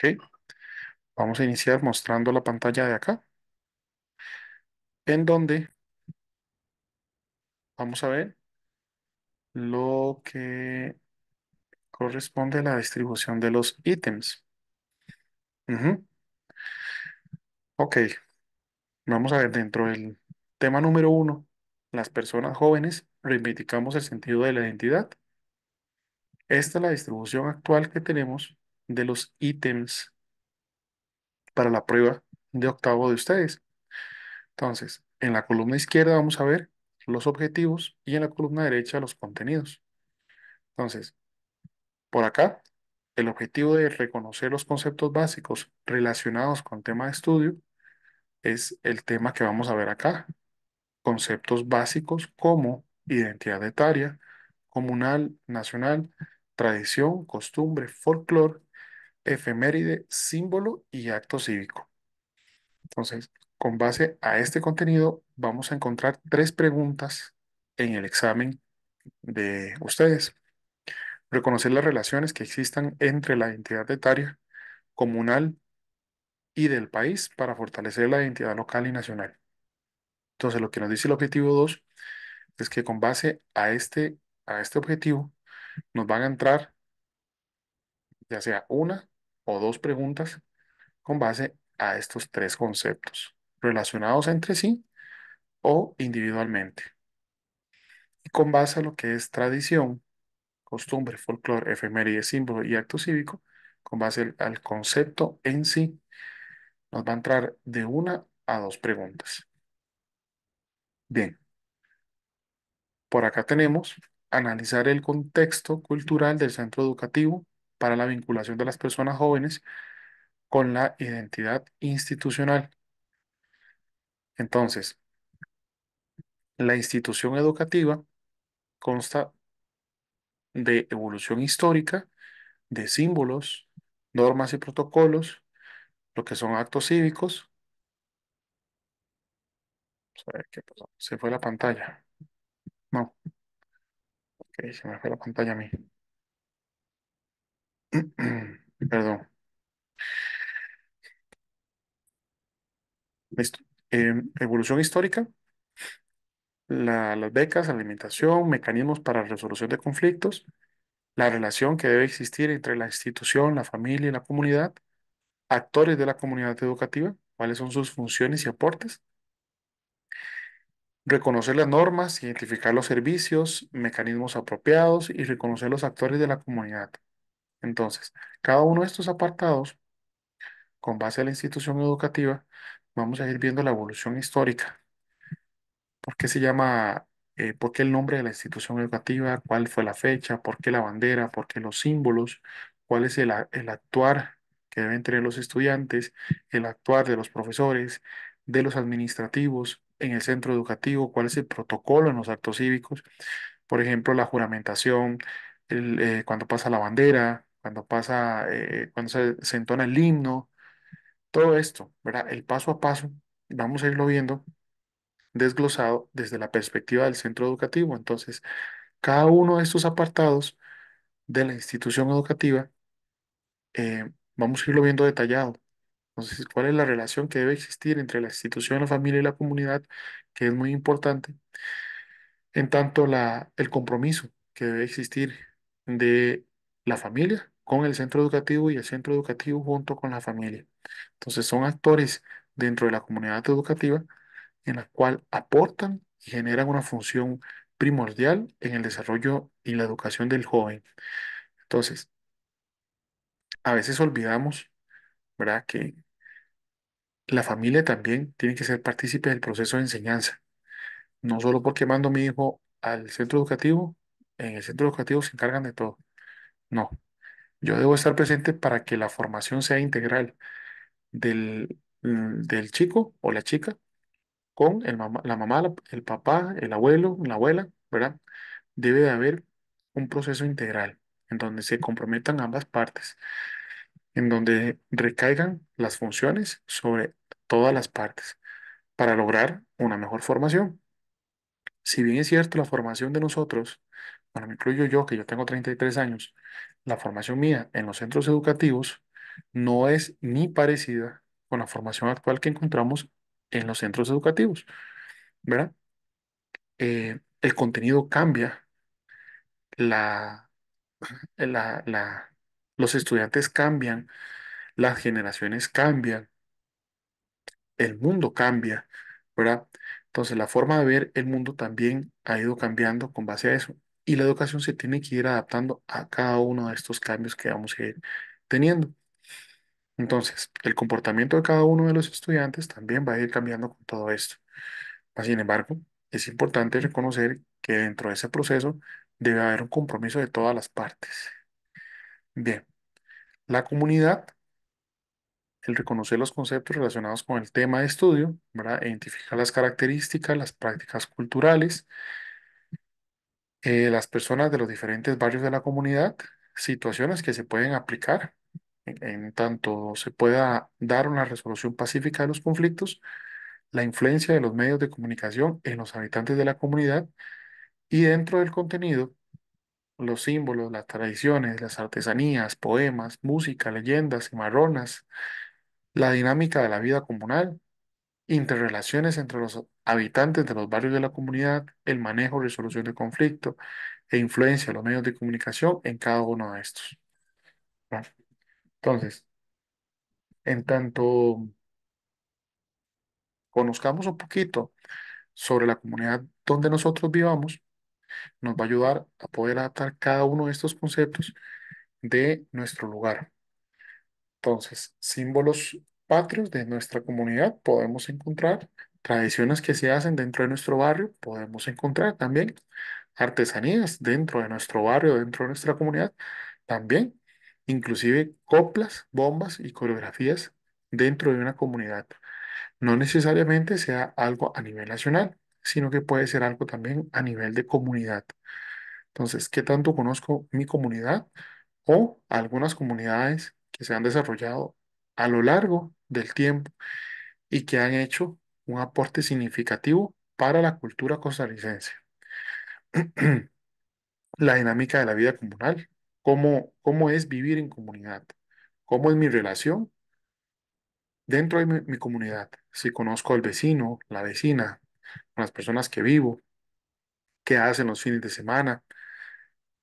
¿ok? Vamos a iniciar mostrando la pantalla de acá, en donde vamos a ver lo que corresponde a la distribución de los ítems. Ok, vamos a ver dentro del tema número uno, las personas jóvenes reivindicamos el sentido de la identidad. Esta es la distribución actual que tenemos de los ítems para la prueba de octavo de ustedes. Entonces, en la columna izquierda vamos a ver los objetivos y en la columna derecha los contenidos. Entonces, por acá, el objetivo de reconocer los conceptos básicos relacionados con tema de estudio es el tema que vamos a ver acá. Conceptos básicos como identidad etaria, comunal, nacional, tradición, costumbre, folclore efeméride, símbolo y acto cívico. Entonces, con base a este contenido, vamos a encontrar tres preguntas en el examen de ustedes. Reconocer las relaciones que existan entre la identidad etaria, comunal y del país para fortalecer la identidad local y nacional. Entonces, lo que nos dice el objetivo 2 es que con base a este, a este objetivo nos van a entrar ya sea una o dos preguntas con base a estos tres conceptos, relacionados entre sí o individualmente. Y con base a lo que es tradición, costumbre, folclore, efeméride, símbolo y acto cívico, con base al concepto en sí, nos va a entrar de una a dos preguntas. Bien. Por acá tenemos analizar el contexto cultural del centro educativo para la vinculación de las personas jóvenes con la identidad institucional. Entonces, la institución educativa consta de evolución histórica, de símbolos, normas y protocolos, lo que son actos cívicos. Se fue la pantalla. No. Ok, se me fue la pantalla a mí. Perdón. Em, evolución histórica, las becas, alimentación, mecanismos para resolución de conflictos, la relación que debe existir entre la institución, la familia y la comunidad, actores de la comunidad educativa, cuáles son sus funciones y aportes, reconocer las normas, identificar los servicios, mecanismos apropiados y reconocer los actores de la comunidad. Entonces, cada uno de estos apartados, con base a la institución educativa, vamos a ir viendo la evolución histórica. ¿Por qué se llama, eh, por qué el nombre de la institución educativa? ¿Cuál fue la fecha? ¿Por qué la bandera? ¿Por qué los símbolos? ¿Cuál es el, actuar que deben tener los estudiantes? ¿El actuar de los profesores? ¿De los administrativos? ¿En el centro educativo? ¿Cuál es el protocolo en los actos cívicos? Por ejemplo, la juramentación, eh, cuando pasa la bandera, cuando pasa, eh, cuando se, entona el himno, todo esto, ¿verdad? El paso a paso, vamos a irlo viendo desglosado desde la perspectiva del centro educativo. Entonces, cada uno de estos apartados de la institución educativa, eh, vamos a irlo viendo detallado. Entonces, ¿cuál es la relación que debe existir entre la institución, la familia y la comunidad? Que es muy importante. En tanto, la, el compromiso que debe existir de la familia con el centro educativo y el centro educativo junto con la familia. Entonces son actores dentro de la comunidad educativa en la cual aportan y generan una función primordial en el desarrollo y la educación del joven. Entonces, a veces olvidamos, ¿verdad?, que la familia también tiene que ser partícipe del proceso de enseñanza. No solo porque mando a mi hijo al centro educativo, en el centro educativo se encargan de todo. No, yo debo estar presente para que la formación sea integral del, mm, chico o la chica con la mamá, el papá, el abuelo, la abuela, ¿verdad? Debe de haber un proceso integral en donde se comprometan ambas partes, en donde recaigan las funciones sobre todas las partes para lograr una mejor formación. Si bien es cierto, la formación de nosotros, bueno, me incluyo yo, que yo tengo 33 años, la formación mía en los centros educativos no es ni parecida con la formación actual que encontramos en los centros educativos, ¿verdad? Eh, el contenido cambia, la, la, los estudiantes cambian, las generaciones cambian, el mundo cambia, ¿verdad? Entonces, la forma de ver el mundo también ha ido cambiando con base a eso. Y la educación se tiene que ir adaptando a cada uno de estos cambios que vamos a ir teniendo. Entonces, el comportamiento de cada uno de los estudiantes también va a ir cambiando con todo esto. Sin embargo, es importante reconocer que dentro de ese proceso debe haber un compromiso de todas las partes. Bien, la comunidad el reconocer los conceptos relacionados con el tema de estudio, ¿verdad? E identificar las características, las prácticas culturales, eh, las personas de los diferentes barrios de la comunidad, situaciones que se pueden aplicar en, tanto se pueda dar una resolución pacífica de los conflictos, la influencia de los medios de comunicación en los habitantes de la comunidad y dentro del contenido, los símbolos, las tradiciones, las artesanías, poemas, música, leyendas, y marronas la dinámica de la vida comunal, interrelaciones entre los habitantes de los barrios de la comunidad, el manejo, resolución de conflicto e influencia de los medios de comunicación en cada uno de estos. Entonces, en tanto conozcamos un poquito sobre la comunidad donde nosotros vivamos, nos va a ayudar a poder adaptar cada uno de estos conceptos de nuestro lugar. Entonces, símbolos patrios de nuestra comunidad podemos encontrar, tradiciones que se hacen dentro de nuestro barrio podemos encontrar también, artesanías dentro de nuestro barrio, dentro de nuestra comunidad también, inclusive coplas, bombas y coreografías dentro de una comunidad. No necesariamente sea algo a nivel nacional, sino que puede ser algo también a nivel de comunidad. Entonces, ¿qué tanto conozco mi comunidad o algunas comunidades que se han desarrollado a lo largo del tiempo y que han hecho un aporte significativo para la cultura costarricense. la dinámica de la vida comunal, cómo, cómo es vivir en comunidad, cómo es mi relación dentro de mi, comunidad, si conozco al vecino, la vecina, las personas que vivo, qué hacen los fines de semana.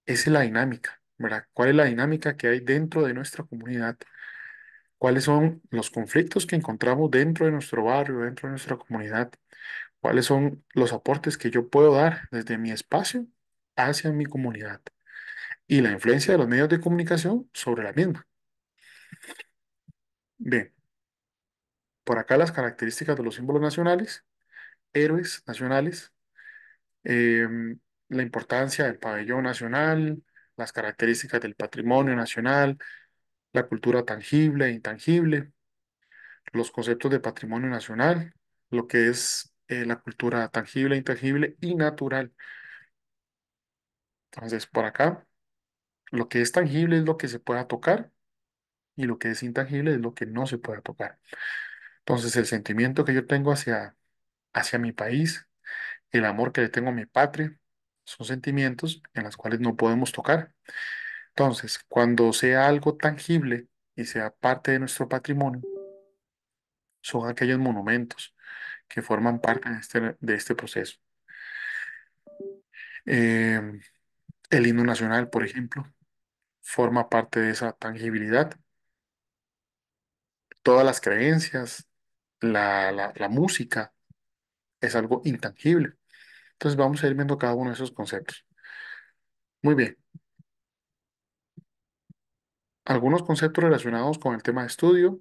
Esa es la dinámica, ¿verdad? ¿Cuál es la dinámica que hay dentro de nuestra comunidad cuáles son los conflictos que encontramos dentro de nuestro barrio, dentro de nuestra comunidad, cuáles son los aportes que yo puedo dar desde mi espacio hacia mi comunidad y la influencia de los medios de comunicación sobre la misma. Bien, por acá las características de los símbolos nacionales, héroes nacionales, em, la importancia del pabellón nacional, las características del patrimonio nacional, la cultura tangible e intangible, los conceptos de patrimonio nacional, lo que es eh, la cultura tangible, e intangible y natural. Entonces, por acá, lo que es tangible es lo que se pueda tocar y lo que es intangible es lo que no se pueda tocar. Entonces, el sentimiento que yo tengo hacia, hacia mi país, el amor que le tengo a mi patria, son sentimientos en los cuales no podemos tocar entonces, cuando sea algo tangible y sea parte de nuestro patrimonio, son aquellos monumentos que forman parte de este, este proceso. Em, el himno nacional, por ejemplo, forma parte de esa tangibilidad. Todas las creencias, la música, es algo intangible. Entonces vamos a ir viendo cada uno de esos conceptos. Muy bien. Algunos conceptos relacionados con el tema de estudio,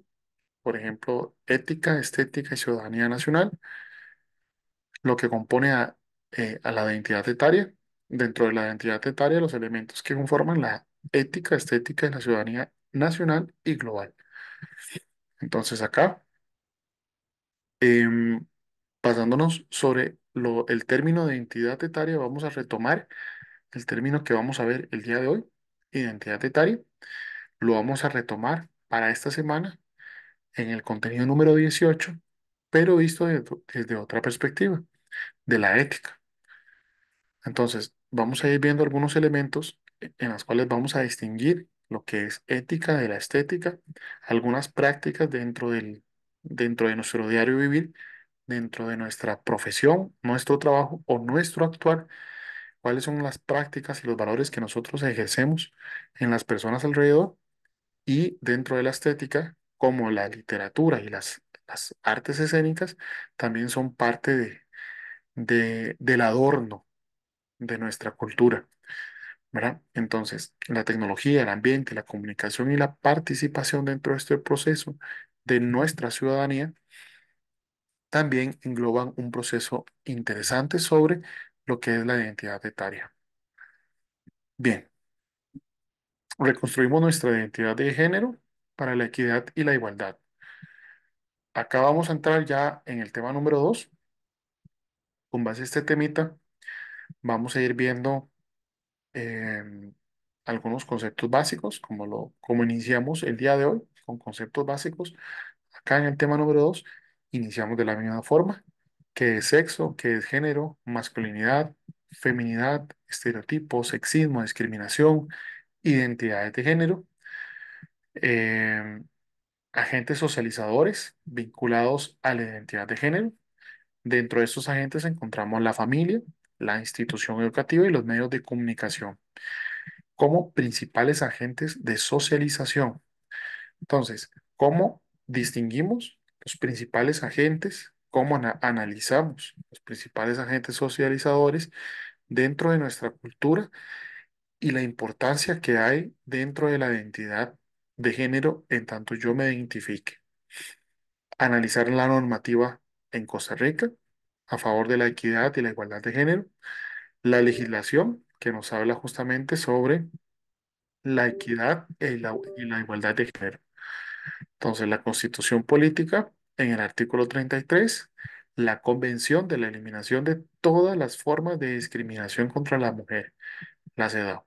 por ejemplo, ética, estética y ciudadanía nacional, lo que compone eh, a, la identidad etaria. Dentro de la identidad etaria, los elementos que conforman la ética, estética y la ciudadanía nacional y global. Entonces acá, em, basándonos sobre el término de identidad etaria, vamos a retomar el término que vamos a ver el día de hoy, identidad etaria. Lo vamos a retomar para esta semana en el contenido número 18, pero visto desde otra perspectiva, de la ética. Entonces, vamos a ir viendo algunos elementos en los cuales vamos a distinguir lo que es ética de la estética, algunas prácticas dentro, del, dentro de nuestro diario vivir, dentro de nuestra profesión, nuestro trabajo o nuestro actuar, cuáles son las prácticas y los valores que nosotros ejercemos en las personas alrededor y dentro de la estética, como la literatura y las, artes escénicas, también son parte de, de, del adorno de nuestra cultura. ¿verdad? Entonces, la tecnología, el ambiente, la comunicación y la participación dentro de este proceso de nuestra ciudadanía también engloban un proceso interesante sobre lo que es la identidad etaria. Bien, Reconstruimos nuestra identidad de género para la equidad y la igualdad. Acá vamos a entrar ya en el tema número dos. Con base a este temita, vamos a ir viendo em, algunos conceptos básicos, como, lo, como iniciamos el día de hoy, con conceptos básicos. Acá en el tema número dos, iniciamos de la misma forma, qué es sexo, qué es género, masculinidad, feminidad, estereotipos, sexismo, discriminación, identidades de género, eh, agentes socializadores vinculados a la identidad de género. Dentro de estos agentes encontramos la familia, la institución educativa y los medios de comunicación como principales agentes de socialización. Entonces, ¿cómo distinguimos los principales agentes? ¿Cómo analizamos los principales agentes socializadores dentro de nuestra cultura y la importancia que hay dentro de la identidad de género en tanto yo me identifique. Analizar la normativa en Costa Rica a favor de la equidad y la igualdad de género. La legislación que nos habla justamente sobre la equidad e y la, igualdad de género. Entonces, la constitución política en el artículo 33, la convención de la eliminación de todas las formas de discriminación contra la mujer, la CEDAW.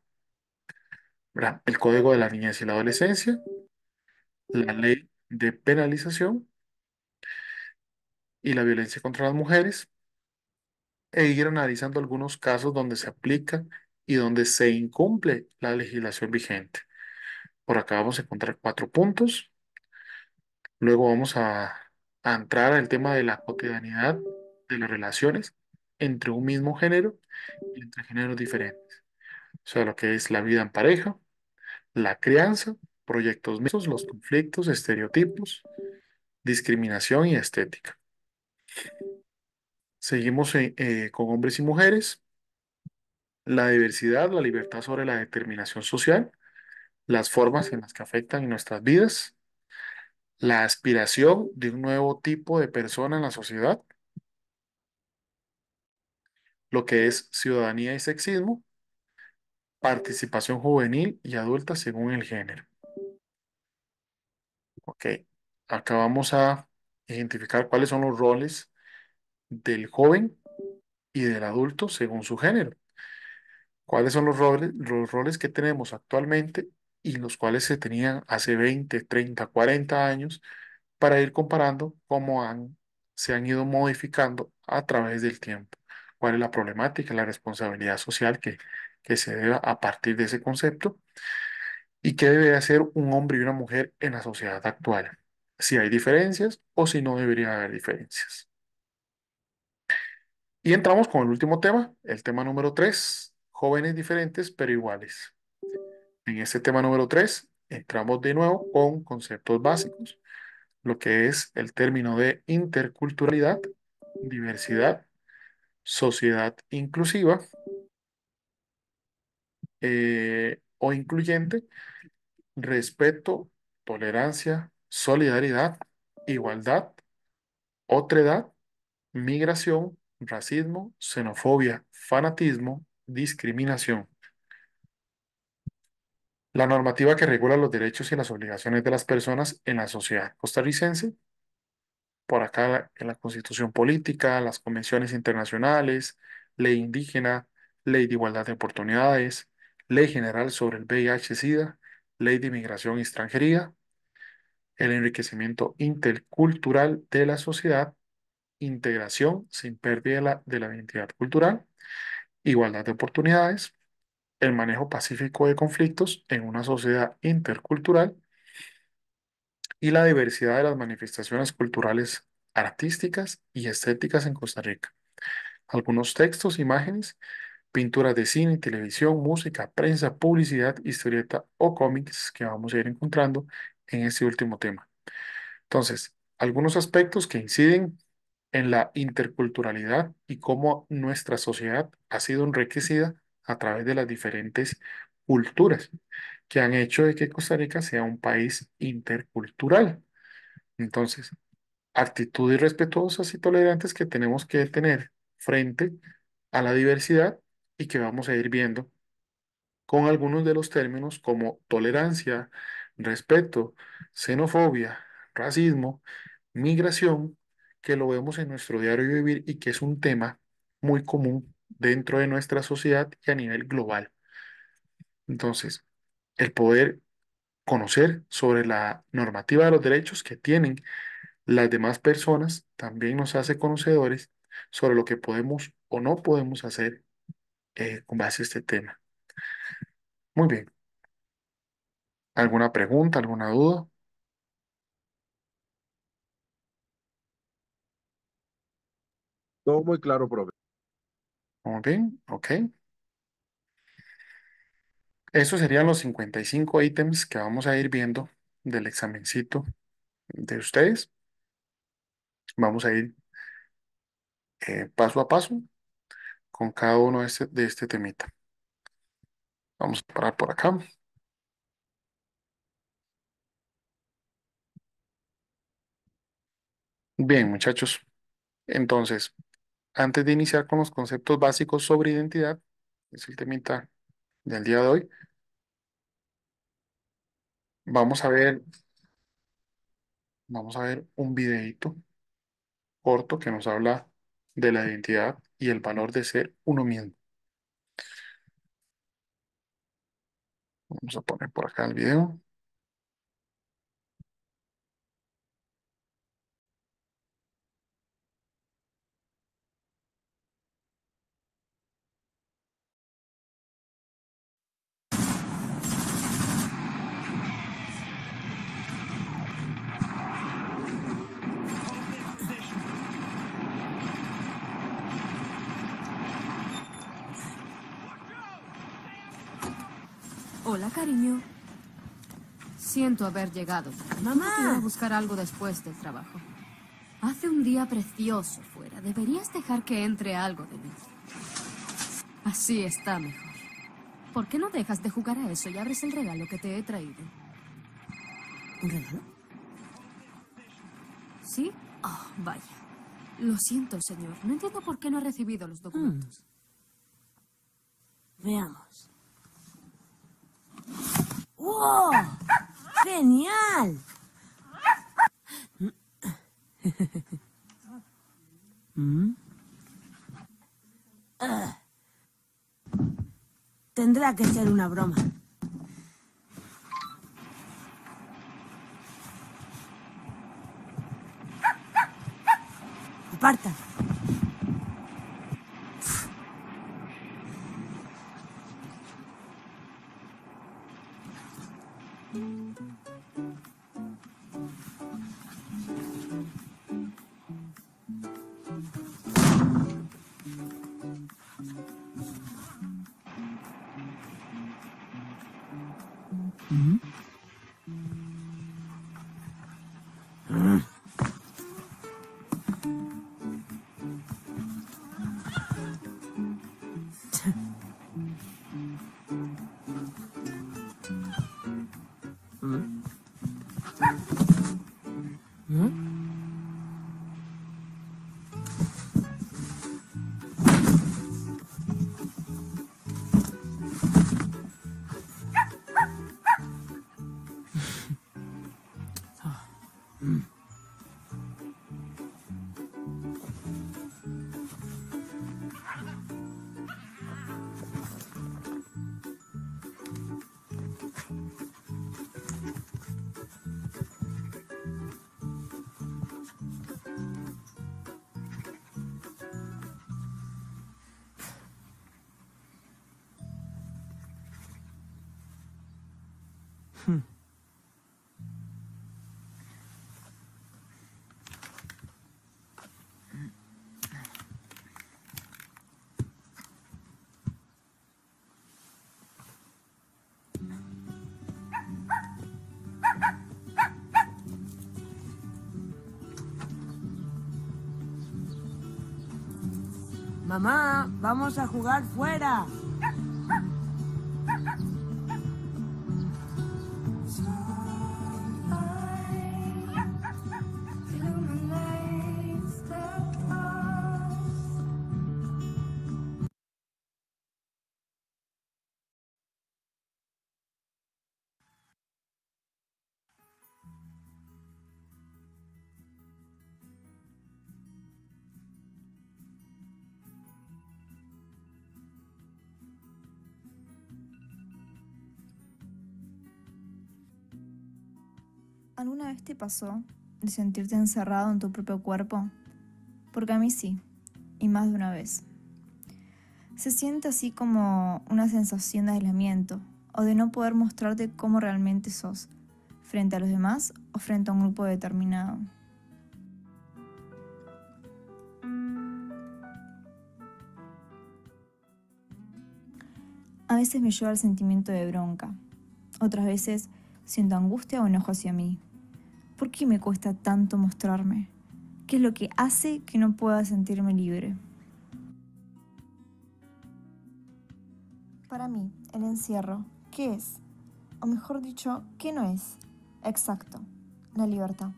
El Código de la Niñez y la Adolescencia, la Ley de Penalización y la Violencia contra las Mujeres, e ir analizando algunos casos donde se aplica y donde se incumple la legislación vigente. Por acá vamos a encontrar cuatro puntos. Luego vamos a entrar al tema de la cotidianidad de las relaciones entre un mismo género y entre géneros diferentes. O sea, lo que es la vida en pareja, la crianza, proyectos mismos, los conflictos, estereotipos, discriminación y estética. Seguimos eh, eh, con hombres y mujeres, la diversidad, la libertad sobre la determinación social, las formas en las que afectan nuestras vidas, la aspiración de un nuevo tipo de persona en la sociedad, lo que es ciudadanía y sexismo, participación juvenil y adulta según el género. Ok, acá vamos a identificar cuáles son los roles del joven y del adulto según su género. Cuáles son los roles, roles que tenemos actualmente y los cuales se tenían hace 20, 30, 40 años para ir comparando cómo han, se han ido modificando a través del tiempo. Cuál es la problemática, la responsabilidad social que que se deba a partir de ese concepto y qué debe hacer un hombre y una mujer en la sociedad actual, si hay diferencias o si no debería haber diferencias. Y entramos con el último tema, el tema número tres, jóvenes diferentes pero iguales. En este tema número 3 entramos de nuevo con conceptos básicos, lo que es el término de interculturalidad, diversidad, sociedad inclusiva, eh, o incluyente, respeto, tolerancia, solidaridad, igualdad, otredad, migración, racismo, xenofobia, fanatismo, discriminación. La normativa que regula los derechos y las obligaciones de las personas en la sociedad costarricense, por acá en la constitución política, las convenciones internacionales, ley indígena, ley de igualdad de oportunidades, Ley General sobre el VIH-Sida, Ley de Inmigración y Extranjería, el enriquecimiento intercultural de la sociedad, integración sin pérdida de la, de la identidad cultural, igualdad de oportunidades, el manejo pacífico de conflictos en una sociedad intercultural y la diversidad de las manifestaciones culturales artísticas y estéticas en Costa Rica. Algunos textos, imágenes pinturas de cine, televisión, música, prensa, publicidad, historieta o cómics que vamos a ir encontrando en este último tema. Entonces, algunos aspectos que inciden en la interculturalidad y cómo nuestra sociedad ha sido enriquecida a través de las diferentes culturas que han hecho de que Costa Rica sea un país intercultural. Entonces, actitudes respetuosas y tolerantes que tenemos que tener frente a la diversidad y que vamos a ir viendo con algunos de los términos como tolerancia, respeto, xenofobia, racismo, migración, que lo vemos en nuestro diario vivir y que es un tema muy común dentro de nuestra sociedad y a nivel global. Entonces, el poder conocer sobre la normativa de los derechos que tienen las demás personas también nos hace conocedores sobre lo que podemos o no podemos hacer eh, con base a este tema. Muy bien. ¿Alguna pregunta, alguna duda? Todo muy claro, profe. Muy bien, ok. eso serían los 55 ítems que vamos a ir viendo del examencito de ustedes. Vamos a ir eh, paso a paso con cada uno este, de este, temita. Vamos a parar por acá. Bien, muchachos. Entonces, antes de iniciar con los conceptos básicos sobre identidad, es el temita del día de hoy, vamos a ver, vamos a ver un videito corto que nos habla de la identidad y el valor de ser uno mismo. Vamos a poner por acá el video. Siento haber llegado. Mamá. Voy a buscar algo después del trabajo. Hace un día precioso fuera. Deberías dejar que entre algo de mí. Así está mejor. ¿Por qué no dejas de jugar a eso y abres el regalo que te he traído? ¿Un regalo? ¿Sí? Oh, vaya. Lo siento, señor. No entiendo por qué no he recibido los documentos. Hmm. Veamos. ¡Wow! ¡Genial! Tendrá que ser una broma. Aparta. Mm-hmm. Mamá, vamos a jugar fuera. ¿Qué te pasó de sentirte encerrado en tu propio cuerpo? Porque a mí sí, y más de una vez. Se siente así como una sensación de aislamiento o de no poder mostrarte cómo realmente sos, frente a los demás o frente a un grupo determinado. A veces me lleva al sentimiento de bronca, otras veces siento angustia o enojo hacia mí, ¿Por qué me cuesta tanto mostrarme? ¿Qué es lo que hace que no pueda sentirme libre? Para mí, el encierro, ¿qué es? O mejor dicho, ¿qué no es? Exacto, la libertad.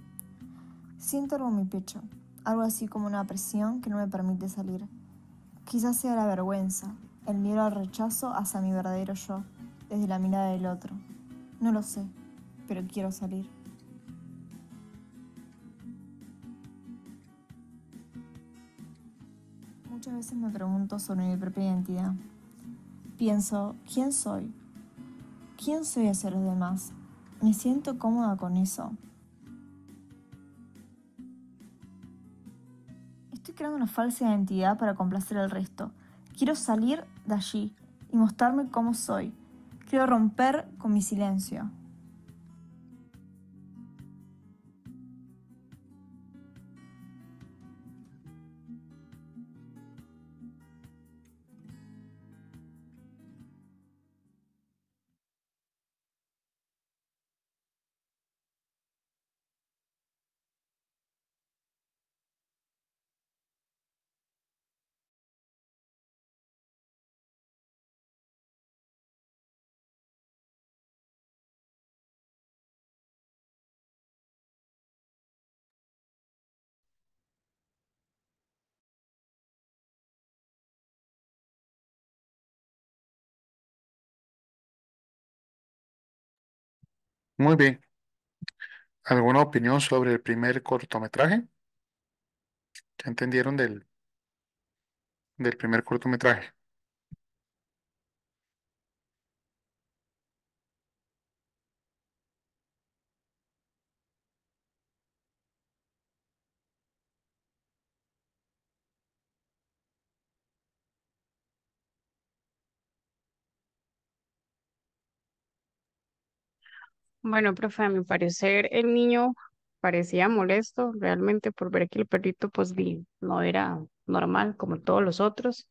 Siento algo en mi pecho, algo así como una presión que no me permite salir. Quizás sea la vergüenza, el miedo al rechazo hacia mi verdadero yo, desde la mirada del otro. No lo sé, pero quiero salir. Muchas veces me pregunto sobre mi propia identidad. Pienso, ¿quién soy? ¿Quién soy hacia los demás? ¿Me siento cómoda con eso? Estoy creando una falsa identidad para complacer al resto. Quiero salir de allí y mostrarme cómo soy. Quiero romper con mi silencio. Muy bien. ¿Alguna opinión sobre el primer cortometraje? ¿Qué entendieron del, del primer cortometraje? Bueno, profe, a mi parecer el niño parecía molesto realmente por ver que el perrito pues no era normal como todos los otros,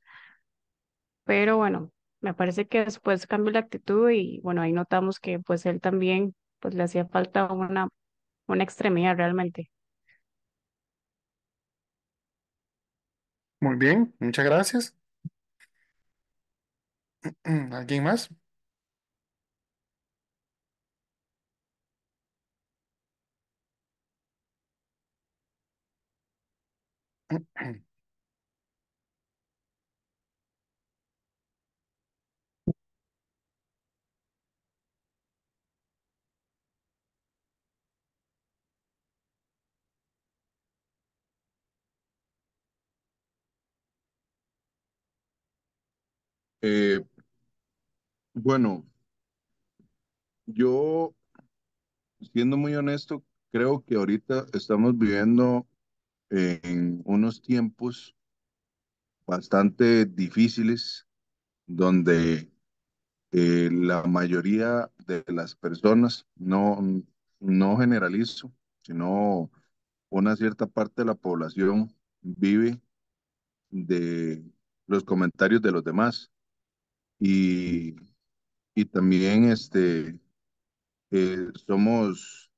pero bueno, me parece que después cambió la actitud y bueno, ahí notamos que pues él también pues le hacía falta una, una extremidad realmente. Muy bien, muchas gracias. ¿Alguien más? Eh, bueno, yo, siendo muy honesto, creo que ahorita estamos viviendo en unos tiempos bastante difíciles donde eh, la mayoría de las personas, no, no generalizo, sino una cierta parte de la población vive de los comentarios de los demás y, también este, eh, somos,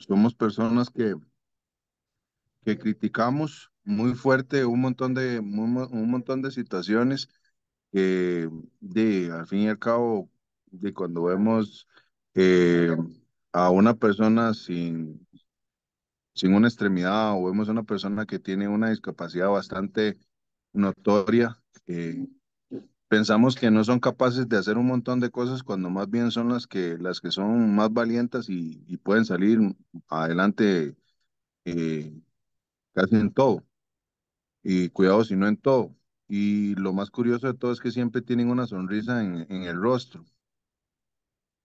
somos personas que que criticamos muy fuerte un montón de, un montón de situaciones de, al fin y al cabo, de cuando vemos eh, a una persona sin, sin una extremidad o vemos a una persona que tiene una discapacidad bastante notoria, eh, pensamos que no son capaces de hacer un montón de cosas cuando más bien son las que, las que son más valientes y, pueden salir adelante eh, casi en todo. Y cuidado si no en todo. Y lo más curioso de todo es que siempre tienen una sonrisa en, en el rostro.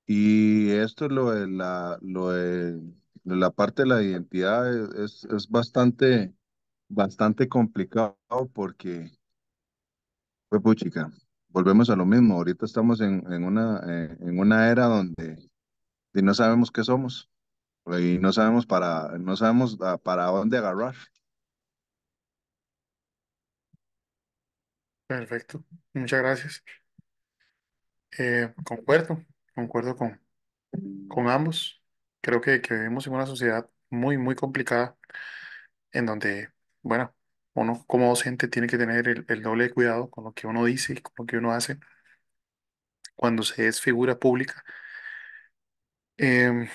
Y esto es lo de la, lo de, la parte de la identidad e, es, es bastante, bastante complicado porque, pues, chica, volvemos a lo mismo. Ahorita estamos en, en una, eh, en una era donde no sabemos qué somos y no sabemos para, no sabemos ah, para dónde agarrar. Perfecto, muchas gracias. Eh, concuerdo, concuerdo con, con ambos. Creo que, vivimos en una sociedad muy, muy complicada en donde, bueno, uno como docente tiene que tener el, doble de cuidado con lo que uno dice y con lo que uno hace cuando se es figura pública. Em,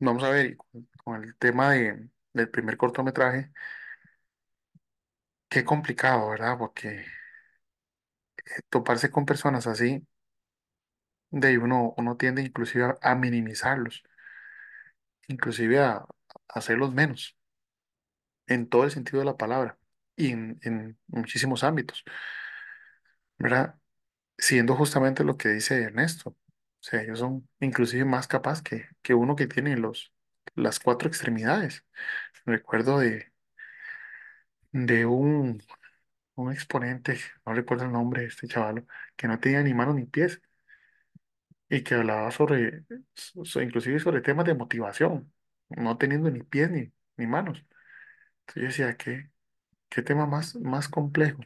vamos a ver, con, el tema del primer cortometraje, qué complicado, ¿verdad? Porque toparse con personas así, de ahí uno, uno tiende inclusive a, minimizarlos, inclusive a, hacerlos menos, en todo el sentido de la palabra y en, muchísimos ámbitos, ¿verdad? Siendo justamente lo que dice Ernesto, o sea, ellos son inclusive más capaces que, que uno que tiene los, las cuatro extremidades. Recuerdo de, de un un exponente, no recuerdo el nombre de este chavalo, que no tenía ni manos ni pies y que hablaba sobre, inclusive sobre temas de motivación, no teniendo ni pies ni, manos. Entonces yo decía, ¿qué, qué tema más, más complejo?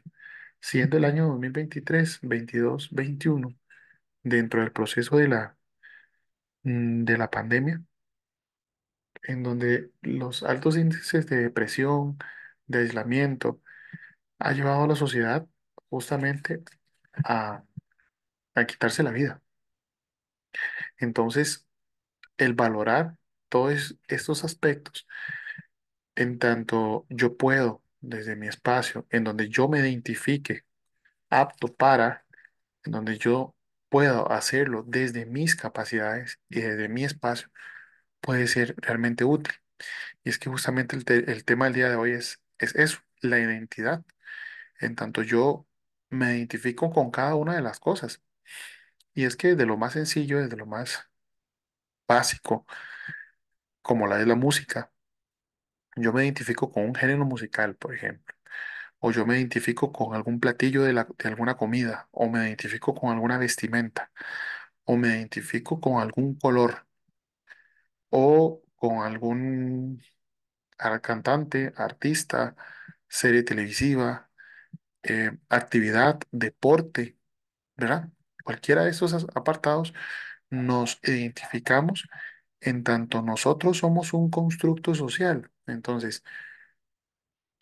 Siendo el año 2023, 22, 21, dentro del proceso de la, mm, de la pandemia, en donde los altos índices de depresión, de aislamiento, ha llevado a la sociedad justamente a, quitarse la vida. Entonces, el valorar todos estos aspectos, en tanto yo puedo, desde mi espacio, en donde yo me identifique apto para, en donde yo puedo hacerlo desde mis capacidades y desde mi espacio, puede ser realmente útil. Y es que justamente el, tema del día de hoy es, es eso, la identidad. En tanto yo me identifico con cada una de las cosas. Y es que de lo más sencillo, desde lo más básico, como la es la música, yo me identifico con un género musical, por ejemplo, o yo me identifico con algún platillo de, alguna comida, o me identifico con alguna vestimenta, o me identifico con algún color, o con algún cantante, artista, serie televisiva. Eh, actividad, deporte, ¿verdad? Cualquiera de esos apartados nos identificamos en tanto nosotros somos un constructo social. Entonces,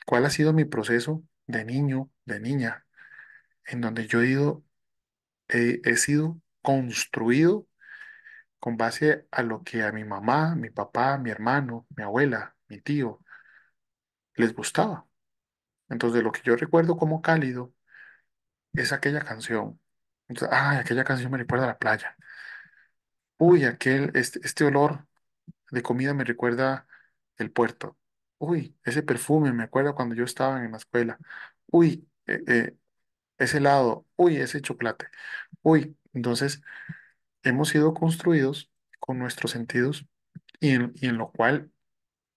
¿cuál ha sido mi proceso de niño, de niña, en donde yo he, ido, he sido construido con base a lo que a mi mamá, mi papá, mi hermano, mi abuela, mi tío les gustaba. Entonces, lo que yo recuerdo como cálido es aquella canción. Entonces, ay, aquella canción me recuerda la playa. Uy, aquel, este, este, olor de comida me recuerda el puerto. Uy, ese perfume me recuerda cuando yo estaba en la escuela. Uy, eh, eh, ese helado. Uy, ese chocolate. Uy, entonces hemos sido construidos con nuestros sentidos y en lo cual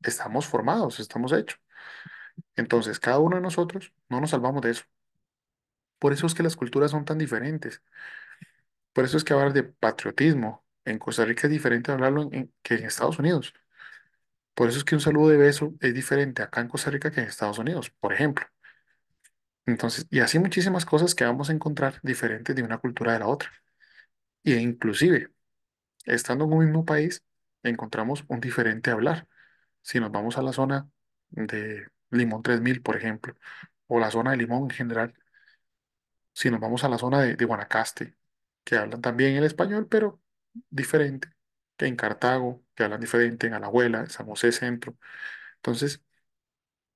estamos formados, estamos hechos. Entonces, cada uno de nosotros no nos salvamos de eso. Por eso es que las culturas son tan diferentes. Por eso es que hablar de patriotismo en Costa Rica es diferente a hablarlo en, que en Estados Unidos. Por eso es que un saludo de beso es diferente acá en Costa Rica que en Estados Unidos, por ejemplo. Entonces, y así muchísimas cosas que vamos a encontrar diferentes de una cultura a la otra. e inclusive, estando en un mismo país, encontramos un diferente hablar. Si nos vamos a la zona de Limón 3000, por ejemplo, o la zona de Limón en general. Si nos vamos a la zona de, Guanacaste, que hablan también el español, pero diferente, que en Cartago, que hablan diferente, en Alajuela, en San José Centro. Entonces,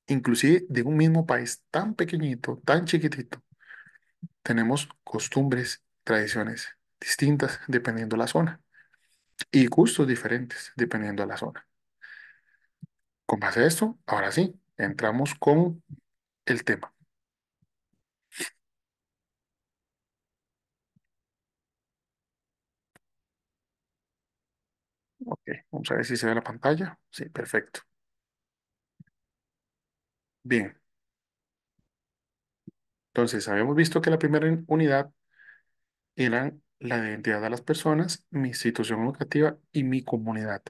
inclusive de un mismo país tan pequeñito, tan chiquitito, tenemos costumbres, tradiciones distintas dependiendo la zona y gustos diferentes dependiendo de la zona. Con base a esto, ahora sí, entramos con el tema. Ok, vamos a ver si se ve la pantalla. Sí, perfecto. Bien. Entonces, habíamos visto que la primera unidad eran la identidad de las personas, mi situación educativa y mi comunidad.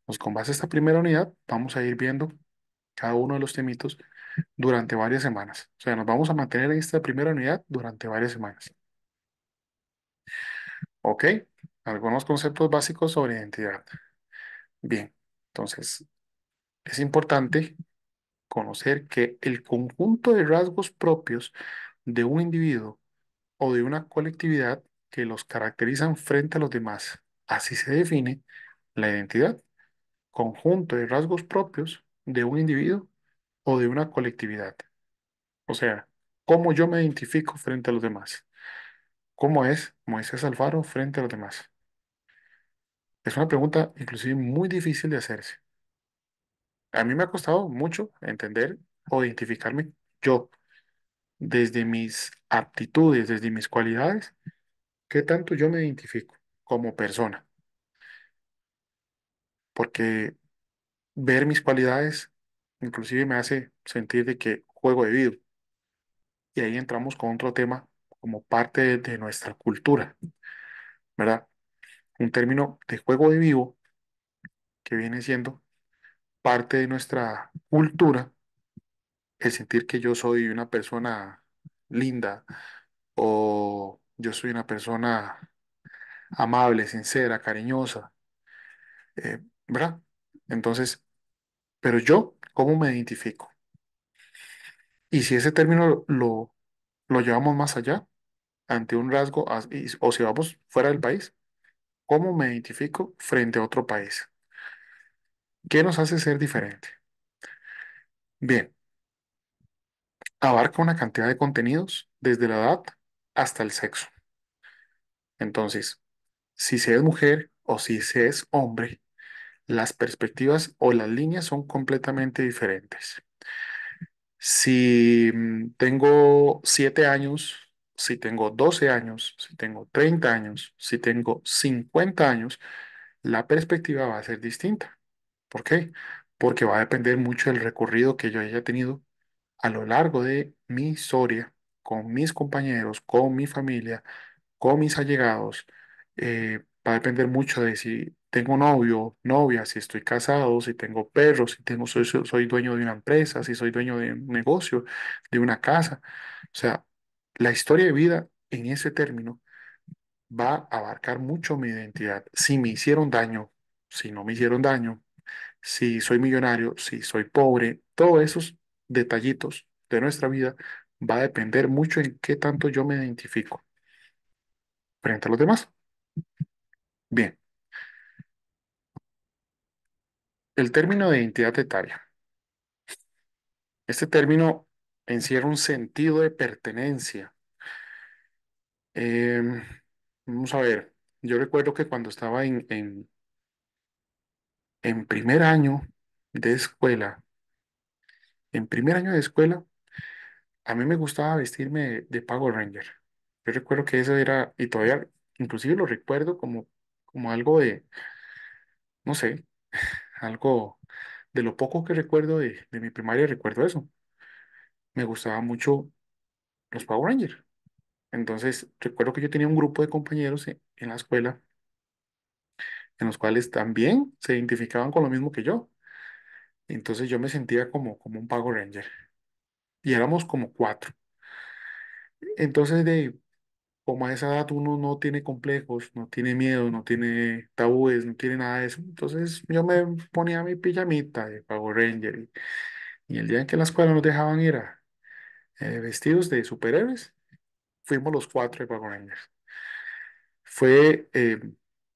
Entonces con base a esta primera unidad, vamos a ir viendo cada uno de los temitos durante varias semanas. O sea, nos vamos a mantener en esta primera unidad durante varias semanas. Ok, algunos conceptos básicos sobre identidad. Bien, entonces es importante conocer que el conjunto de rasgos propios de un individuo o de una colectividad que los caracterizan frente a los demás. Así se define la identidad, conjunto de rasgos propios de un individuo o de una colectividad. O sea, cómo yo me identifico frente a los demás. ¿Cómo es Moisés Alfaro frente a los demás? Es una pregunta inclusive muy difícil de hacerse. A mí me ha costado mucho entender o identificarme yo desde mis aptitudes, desde mis cualidades, qué tanto yo me identifico como persona. Porque ver mis cualidades, inclusive me hace sentir de que juego de vivo Y ahí entramos con otro tema como parte de nuestra cultura, ¿verdad? Un término de juego de vivo que viene siendo parte de nuestra cultura, el sentir que yo soy una persona linda o yo soy una persona amable, sincera, cariñosa, eh, ¿verdad? Entonces, pero yo, ¿cómo me identifico? Y si ese término lo, lo llevamos más allá, ante un rasgo, o si vamos fuera del país, ¿cómo me identifico frente a otro país? ¿Qué nos hace ser diferente? Bien, abarca una cantidad de contenidos desde la edad hasta el sexo. Entonces, si se es mujer o si se es hombre, las perspectivas o las líneas son completamente diferentes. Si mm, tengo 7 años, si tengo 12 años, si tengo 30 años, si tengo 50 años, la perspectiva va a ser distinta. ¿Por qué? Porque va a depender mucho del recorrido que yo haya tenido a lo largo de mi historia, con mis compañeros, con mi familia, con mis allegados. Eh, va a depender mucho de si tengo novio, novia, si estoy casado, si tengo perros, si tengo, soy, soy soy dueño de una empresa, si soy dueño de un negocio, de una casa. O sea, la historia de vida en ese término va a abarcar mucho mi identidad. Si me hicieron daño, si no me hicieron daño, si soy millonario, si soy pobre, todos esos detallitos de nuestra vida va a depender mucho en qué tanto yo me identifico frente a los demás. Bien. El término de identidad etaria. Este término encierra un sentido de pertenencia. Em, vamos a ver, yo recuerdo que cuando estaba en, en, en primer año de escuela, en primer año de escuela, a mí me gustaba vestirme de, pago Power Ranger. Yo recuerdo que eso era, y todavía inclusive lo recuerdo como, como algo de, no sé, algo de lo poco que recuerdo de, mi primaria, recuerdo eso. Me gustaba mucho los Power Rangers. Entonces, recuerdo que yo tenía un grupo de compañeros e, en, la escuela en los cuales también se identificaban con lo mismo que yo. Entonces yo me sentía como, como un Power Ranger. Y éramos como cuatro. Entonces de, como a esa edad uno no tiene complejos, no tiene miedo, no tiene tabúes, no tiene nada de eso. Entonces yo me ponía mi pijamita de Power Ranger y, el día en que en la escuela nos dejaban ir a, eh, vestidos de superhéroes, fuimos los cuatro de Power Rangers. Fue, eh,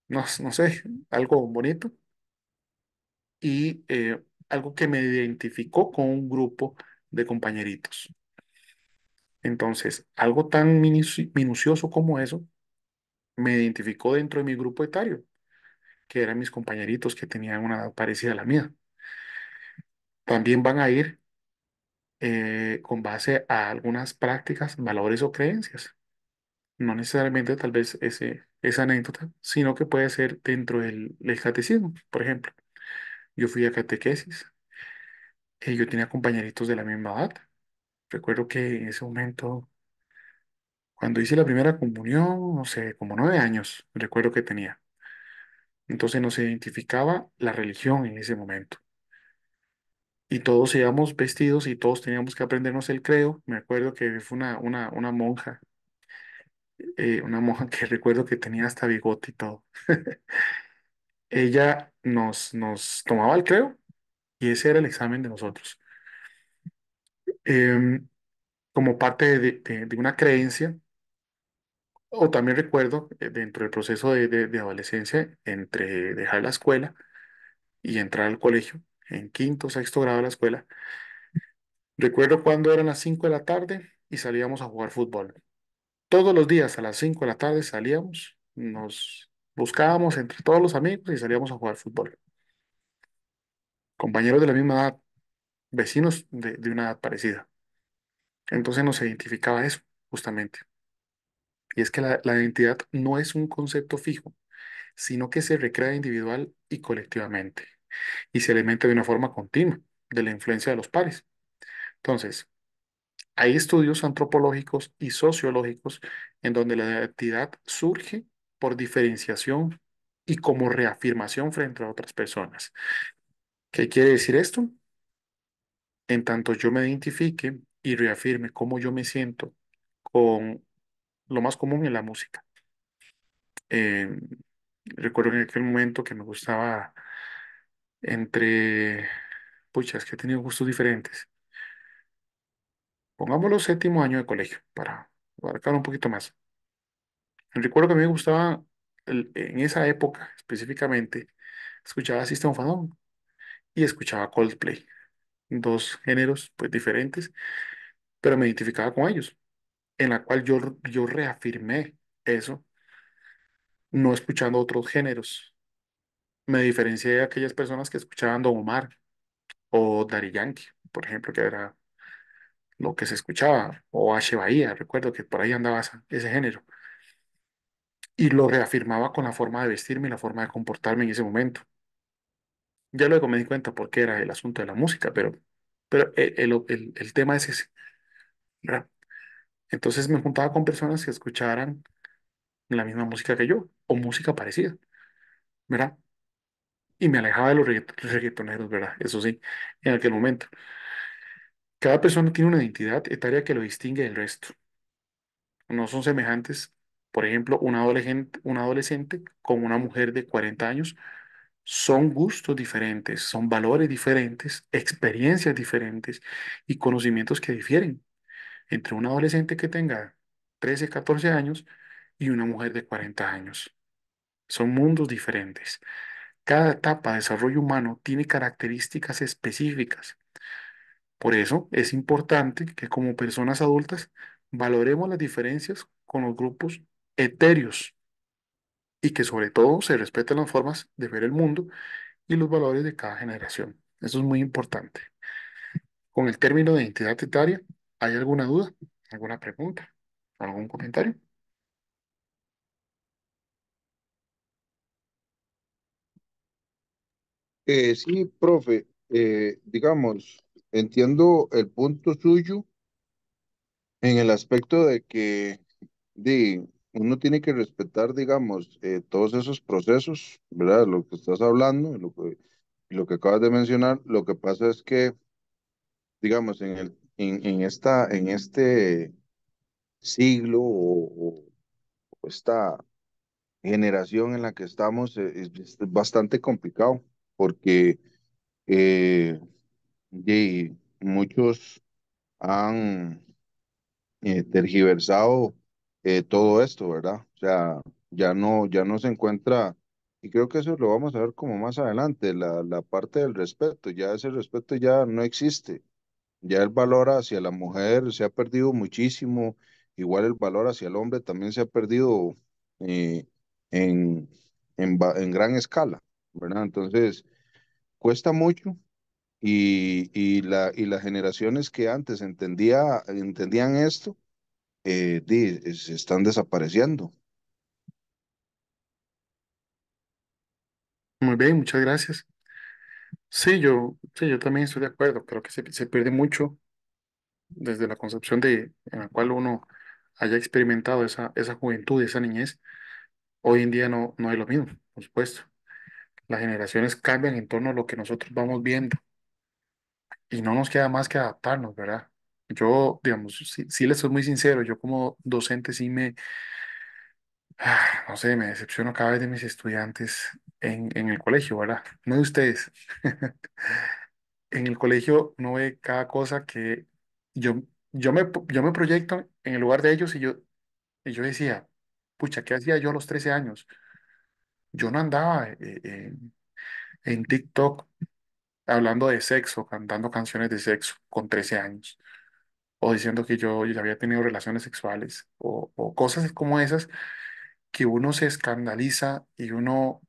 no, no, sé, algo bonito y eh, algo que me identificó con un grupo de compañeritos. Entonces, algo tan minucioso como eso me identificó dentro de mi grupo etario, que eran mis compañeritos que tenían una edad parecida a la mía. También van a ir eh, con base a algunas prácticas, valores o creencias. No necesariamente tal vez ese, esa anécdota, sino que puede ser dentro del, catecismo, por ejemplo. Yo fui a catequesis, y eh, yo tenía compañeritos de la misma edad, Recuerdo que en ese momento, cuando hice la primera comunión, no sé, como nueve años, recuerdo que tenía. Entonces nos identificaba la religión en ese momento. Y todos íbamos vestidos y todos teníamos que aprendernos el credo. Me acuerdo que fue una, una, monja, una monja eh, que recuerdo que tenía hasta bigote y todo. Ella nos, nos tomaba el credo y ese era el examen de nosotros. Em, como parte de, una creencia, o también recuerdo eh, dentro del proceso de, de adolescencia, entre dejar la escuela y entrar al colegio, en quinto o sexto grado de la escuela, recuerdo cuando eran las 5 de la tarde y salíamos a jugar fútbol. Todos los días a las 5 de la tarde salíamos, nos buscábamos entre todos los amigos y salíamos a jugar fútbol. Compañeros de la misma edad vecinos de, una edad parecida. Entonces nos identificaba eso, justamente. Y es que la, la, identidad no es un concepto fijo, sino que se recrea individual y colectivamente, y se alimenta de una forma continua de la influencia de los pares. Entonces, hay estudios antropológicos y sociológicos en donde la identidad surge por diferenciación y como reafirmación frente a otras personas. ¿Qué quiere decir esto? En tanto yo me identifique y reafirme cómo yo me siento con lo más común en la música. Em, recuerdo en aquel momento que me gustaba entre, puchas, que he tenido gustos diferentes. Pongámoslo séptimo año de colegio para abarcar un poquito más. Recuerdo que a mí me gustaba, en esa época específicamente, escuchaba System of a Down y escuchaba Coldplay dos géneros pues diferentes, pero me identificaba con ellos, en la cual yo, yo reafirmé eso, no escuchando otros géneros. Me diferencié de aquellas personas que escuchaban Don Omar o Daddy Yankee, por ejemplo, que era lo que se escuchaba, o H. Bahía, recuerdo que por ahí andaba ese género. Y lo reafirmaba con la forma de vestirme y la forma de comportarme en ese momento. Ya luego me di cuenta por qué era el asunto de la música, pero, pero el, tema es ese. Entonces me juntaba con personas que escucharan la misma música que yo o música parecida, ¿verdad? Y me alejaba de los reggaetoneros, ¿verdad? Eso sí, en aquel momento. Cada persona tiene una identidad etaria que lo distingue del resto. No son semejantes, por ejemplo, un adolescente, un adolescente con una mujer de 40 años son gustos diferentes, son valores diferentes, experiencias diferentes y conocimientos que difieren entre un adolescente que tenga 13, 14 años y una mujer de 40 años. Son mundos diferentes. Cada etapa de desarrollo humano tiene características específicas. Por eso es importante que como personas adultas valoremos las diferencias con los grupos etéreos y que sobre todo se respeten las formas de ver el mundo y los valores de cada generación. Eso es muy importante. Con el término de entidad etaria, ¿hay alguna duda, alguna pregunta, algún comentario? Eh, sí, profe, eh, digamos, entiendo el punto suyo en el aspecto de que de, uno tiene que respetar, digamos, eh, todos esos procesos, ¿verdad? Lo que estás hablando, lo que, lo que acabas de mencionar, lo que pasa es que, digamos, en, el, en, esta, en este siglo o, esta generación en la que estamos eh, es, bastante complicado porque eh, muchos han tergiversado eh, todo esto, ¿verdad? O sea, ya no, ya no se encuentra, y creo que eso lo vamos a ver como más adelante, la, la parte del respeto, ya ese respeto ya no existe, ya el valor hacia la mujer se ha perdido muchísimo, igual el valor hacia el hombre también se ha perdido eh, en, en, en gran escala, ¿verdad? Entonces, cuesta mucho, y, y, la, y las generaciones que antes entendía, entendían esto, eh, se están desapareciendo. Muy bien, muchas gracias. Sí, yo, sí, yo también estoy de acuerdo. Creo que se, pierde mucho desde la concepción de, en la cual uno haya experimentado esa, esa juventud, esa niñez. Hoy en día no, no es lo mismo, por supuesto. Las generaciones cambian en torno a lo que nosotros vamos viendo y no nos queda más que adaptarnos, ¿verdad? Yo, digamos, sí, les soy muy sincero, yo como docente sí me, ah, no sé, me decepciono cada vez de mis estudiantes en, en el colegio, ¿verdad? No de ustedes. En el colegio no ve cada cosa que yo, yo me, yo me proyecto en el lugar de ellos y yo, y yo decía, pucha, ¿qué hacía yo a los 13 años? Yo no andaba eh, eh, en TikTok hablando de sexo, cantando canciones de sexo con 13 años o diciendo que yo ya había tenido relaciones sexuales o, cosas como esas que uno se escandaliza y uno,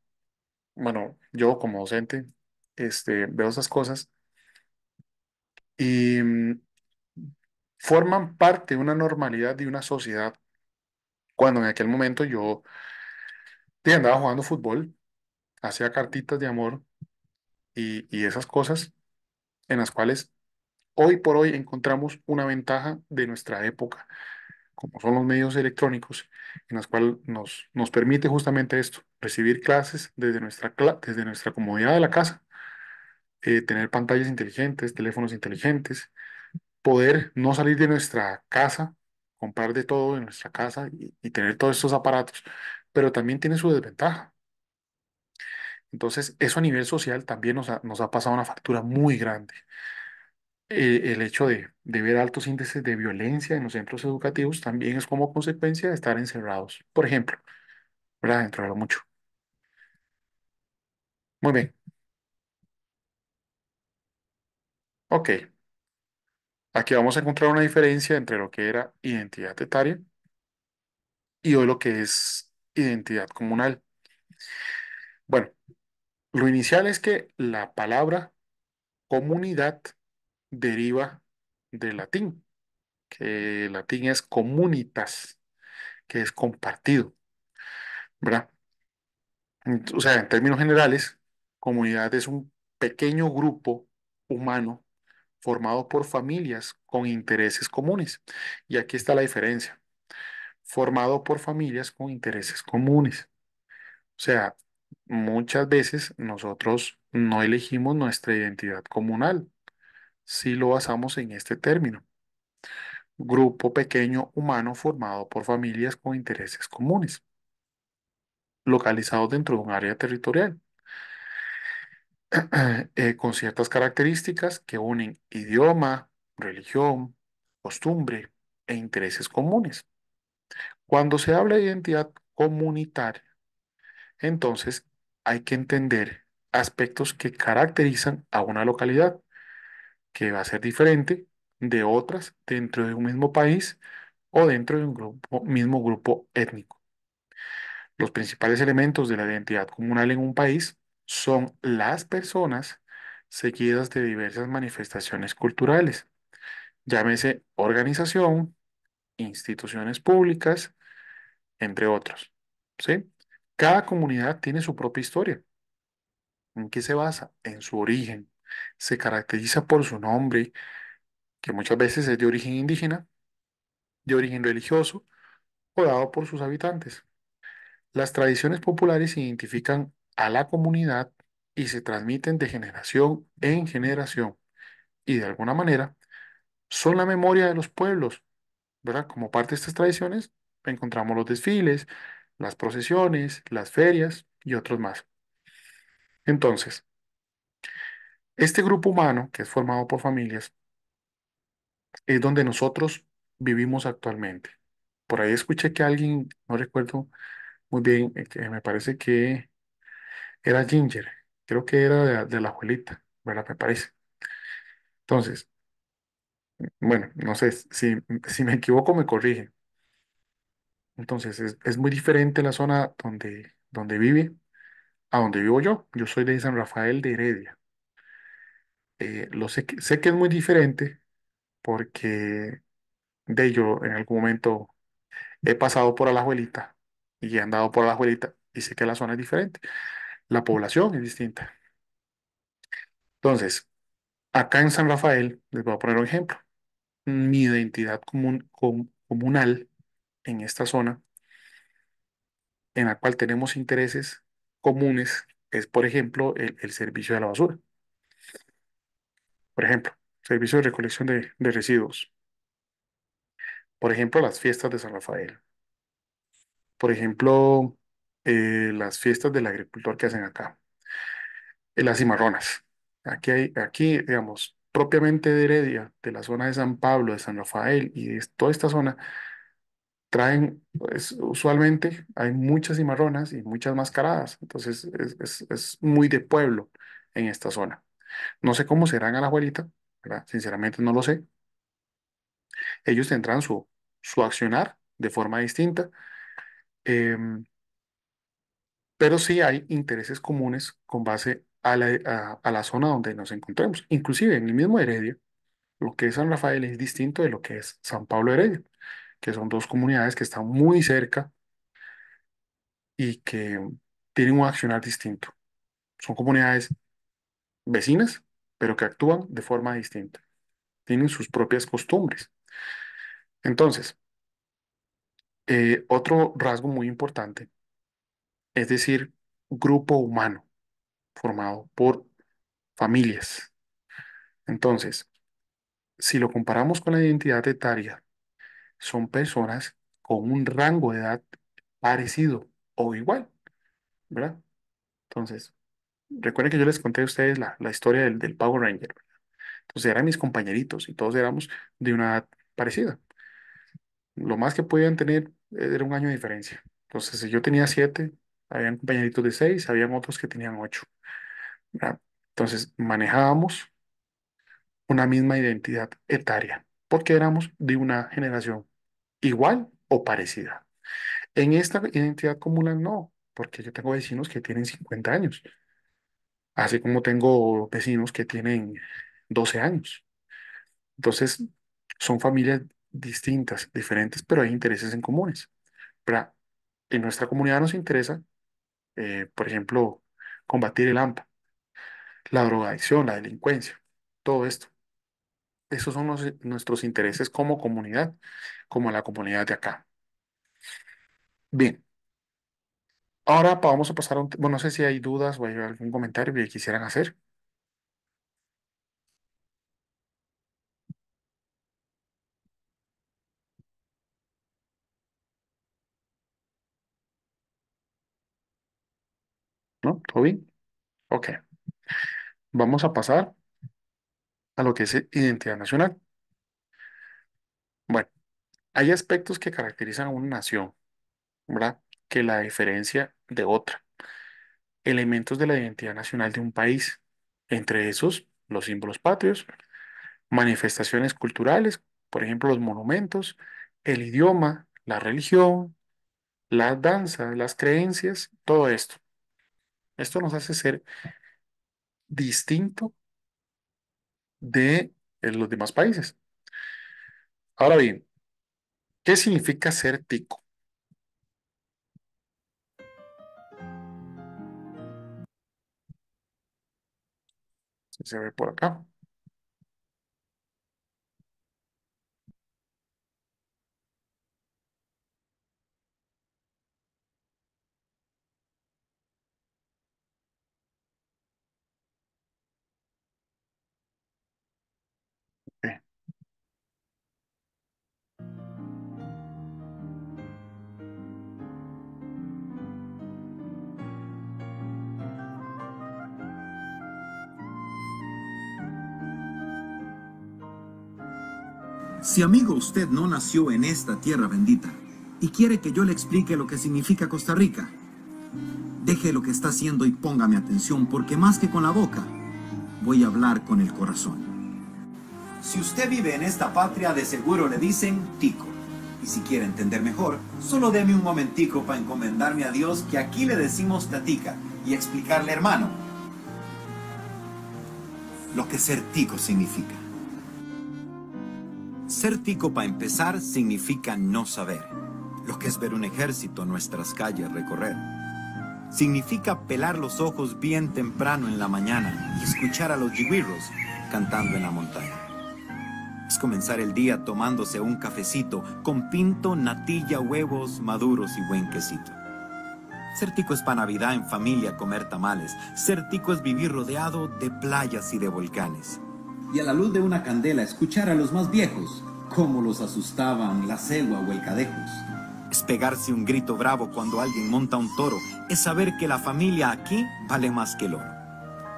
bueno, yo como docente, este, veo esas cosas y mm, forman parte de una normalidad de una sociedad. Cuando en aquel momento yo andaba jugando fútbol, hacía cartitas de amor y, y esas cosas en las cuales hoy por hoy encontramos una ventaja de nuestra época, como son los medios electrónicos, en las cuales nos, nos permite justamente esto, recibir clases desde nuestra, desde nuestra comodidad de la casa, eh, tener pantallas inteligentes, teléfonos inteligentes, poder no salir de nuestra casa, comprar de todo en nuestra casa y, tener todos estos aparatos, pero también tiene su desventaja. Entonces, eso a nivel social también nos nos ha pasado una factura muy grande. Eh, el hecho de, ver altos índices de violencia en los centros educativos también es como consecuencia de estar encerrados, por ejemplo, ¿verdad? Dentro de lo mucho. Muy bien, ok. Aquí vamos a encontrar una diferencia entre lo que era identidad etaria y hoy lo que es identidad comunal. Bueno, lo inicial es que la palabra comunidad deriva del latín, que el latín es comunitas, que es compartido, ¿verdad? O sea, en términos generales, comunidad es un pequeño grupo humano formado por familias con intereses comunes. Y aquí está la diferencia. Formado por familias con intereses comunes. O sea, muchas veces nosotros no elegimos nuestra identidad comunal si lo basamos en este término. Grupo pequeño humano formado por familias con intereses comunes, localizados dentro de un área territorial, eh, con ciertas características que unen idioma, religión, costumbre e intereses comunes. Cuando se habla de identidad comunitaria, entonces hay que entender aspectos que caracterizan a una localidad que va a ser diferente de otras dentro de un mismo país o dentro de un mismo grupo étnico. Los principales elementos de la identidad comunal en un país son las personas seguidas de diversas manifestaciones culturales, llámese organización, instituciones públicas, entre otros. ¿sí? Cada comunidad tiene su propia historia. ¿En qué se basa? En su origen, se caracteriza por su nombre, que muchas veces es de origen indígena, de origen religioso o dado por sus habitantes. Las tradiciones populares identifican a la comunidad y se transmiten de generación en generación y de alguna manera son la memoria de los pueblos, ¿verdad? Como parte de estas tradiciones encontramos los desfiles, las procesiones, las ferias y otros más. Entonces, este grupo humano, que es formado por familias, es donde nosotros vivimos actualmente. Por ahí escuché que alguien, no recuerdo muy bien, eh, que me parece que era Ginger, creo que era de, la abuelita, ¿verdad? Me parece. Entonces, bueno, no sé, si, si me equivoco me corrigen. Entonces, es, es muy diferente la zona donde, donde vive a donde vivo yo. Yo soy de San Rafael de Heredia. Eh, lo sé, que, sé que es muy diferente porque de ello en algún momento he pasado por la abuelita y he andado por la abuelita y sé que la zona es diferente. La población es distinta. Entonces, acá en San Rafael, les voy a poner un ejemplo. Mi identidad comunal en esta zona, en la cual tenemos intereses comunes, es por ejemplo el, el servicio de la basura. Por ejemplo, servicio de recolección de, residuos. Por ejemplo, las fiestas de San Rafael. Por ejemplo, eh, las fiestas del agricultor que hacen acá. Eh, las cimarronas. Aquí, hay, aquí, digamos, propiamente de Heredia, de la zona de San Pablo, de San Rafael y de toda esta zona, traen, pues, usualmente hay muchas cimarronas y muchas mascaradas. Entonces, es, es muy de pueblo en esta zona. No sé cómo serán a la abuelita, Sinceramente no lo sé. Ellos tendrán su, su accionar de forma distinta, em, pero sí hay intereses comunes con base a la, la zona donde nos encontremos. Inclusive en el mismo Heredia, lo que es San Rafael es distinto de lo que es San Pablo Heredia, que son dos comunidades que están muy cerca y que tienen un accionar distinto. Son comunidades vecinas, pero que actúan de forma distinta. Tienen sus propias costumbres. Entonces, eh, otro rasgo muy importante es decir, grupo humano formado por familias. Entonces, si lo comparamos con la identidad etaria, son personas con un rango de edad parecido o igual, ¿verdad? Entonces, recuerden que yo les conté a ustedes la, la historia del, del, Power Ranger. Entonces eran mis compañeritos y todos éramos de una edad parecida. Lo más que podían tener era un año de diferencia. Entonces, si yo tenía siete, habían compañeritos de seis, habían otros que tenían ocho. Entonces, manejábamos una misma identidad etaria, porque éramos de una generación igual o parecida. En esta identidad común no, porque yo tengo vecinos que tienen 50 años así como tengo vecinos que tienen 12 años. Entonces, son familias distintas, diferentes, pero hay intereses en comunes. Para En nuestra comunidad nos interesa, eh, por ejemplo, combatir el AMPA, la drogadicción, la delincuencia, todo esto. Esos son eh, nuestros intereses como comunidad, como la comunidad de acá. Bien, Ahora vamos a pasar a un... Bueno, no sé si hay dudas o hay algún comentario que quisieran hacer. ¿No? ¿Todo bien? Ok. Vamos a pasar a lo que es identidad nacional. Bueno, hay aspectos que caracterizan a una nación, ¿verdad? que la diferencia de otra. Elementos de la identidad nacional de un país, entre esos los símbolos patrios, manifestaciones culturales, por ejemplo los monumentos, el idioma, la religión, las danzas, las creencias, todo esto. Esto nos hace ser distinto de eh, los demás países. Ahora bien, ¿qué significa ser tico? Se ve por acá. Si amigo usted no nació en esta tierra bendita y quiere que yo le explique lo que significa Costa Rica, deje lo que está haciendo y póngame atención porque más que con la boca, voy a hablar con el corazón. Si usted vive en esta patria, de seguro le dicen tico. Y si quiere entender mejor, solo deme un momentico para encomendarme a Dios que aquí le decimos tatica y explicarle, hermano, lo que ser tico significa. Ser tico para empezar significa no saber, lo que es ver un ejército nuestras calles recorrer. Significa pelar los ojos bien temprano en la mañana y escuchar a los yigüirros cantando en la montaña. Es comenzar el día tomándose un cafecito con pinto, natilla, huevos maduros y buen quesito. Ser tico es para Navidad en familia comer tamales. Ser tico es vivir rodeado de playas y de volcanes y a la luz de una candela escuchar a los más viejos cómo los asustaban la cegua o el cadejos. Es pegarse un grito bravo cuando alguien monta un toro, es saber que la familia aquí vale más que el oro.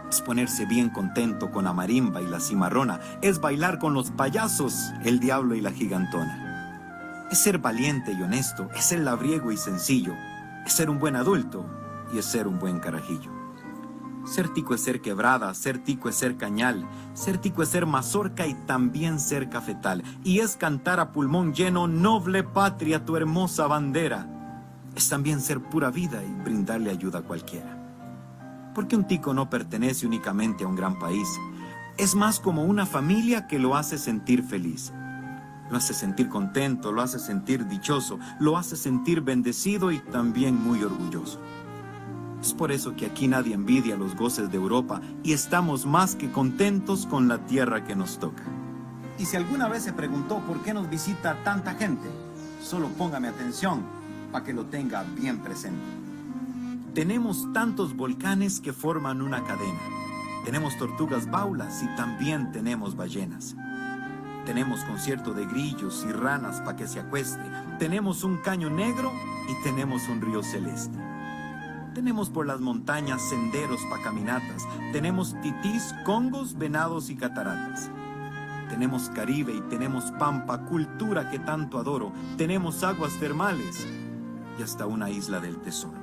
Es ponerse bien contento con la marimba y la cimarrona, es bailar con los payasos, el diablo y la gigantona. Es ser valiente y honesto, es ser labriego y sencillo, es ser un buen adulto y es ser un buen carajillo. Ser tico es ser quebrada, ser tico es ser cañal, ser tico es ser mazorca y también ser cafetal. Y es cantar a pulmón lleno, noble patria, tu hermosa bandera. Es también ser pura vida y brindarle ayuda a cualquiera. Porque un tico no pertenece únicamente a un gran país. Es más como una familia que lo hace sentir feliz. Lo hace sentir contento, lo hace sentir dichoso, lo hace sentir bendecido y también muy orgulloso. Es por eso que aquí nadie envidia los goces de Europa y estamos más que contentos con la tierra que nos toca. Y si alguna vez se preguntó por qué nos visita tanta gente, solo póngame atención para que lo tenga bien presente. Tenemos tantos volcanes que forman una cadena. Tenemos tortugas baulas y también tenemos ballenas. Tenemos concierto de grillos y ranas para que se acueste. Tenemos un caño negro y tenemos un río celeste. Tenemos por las montañas senderos para caminatas. Tenemos titís, congos, venados y cataratas. Tenemos Caribe y tenemos Pampa, cultura que tanto adoro. Tenemos aguas termales y hasta una isla del tesoro.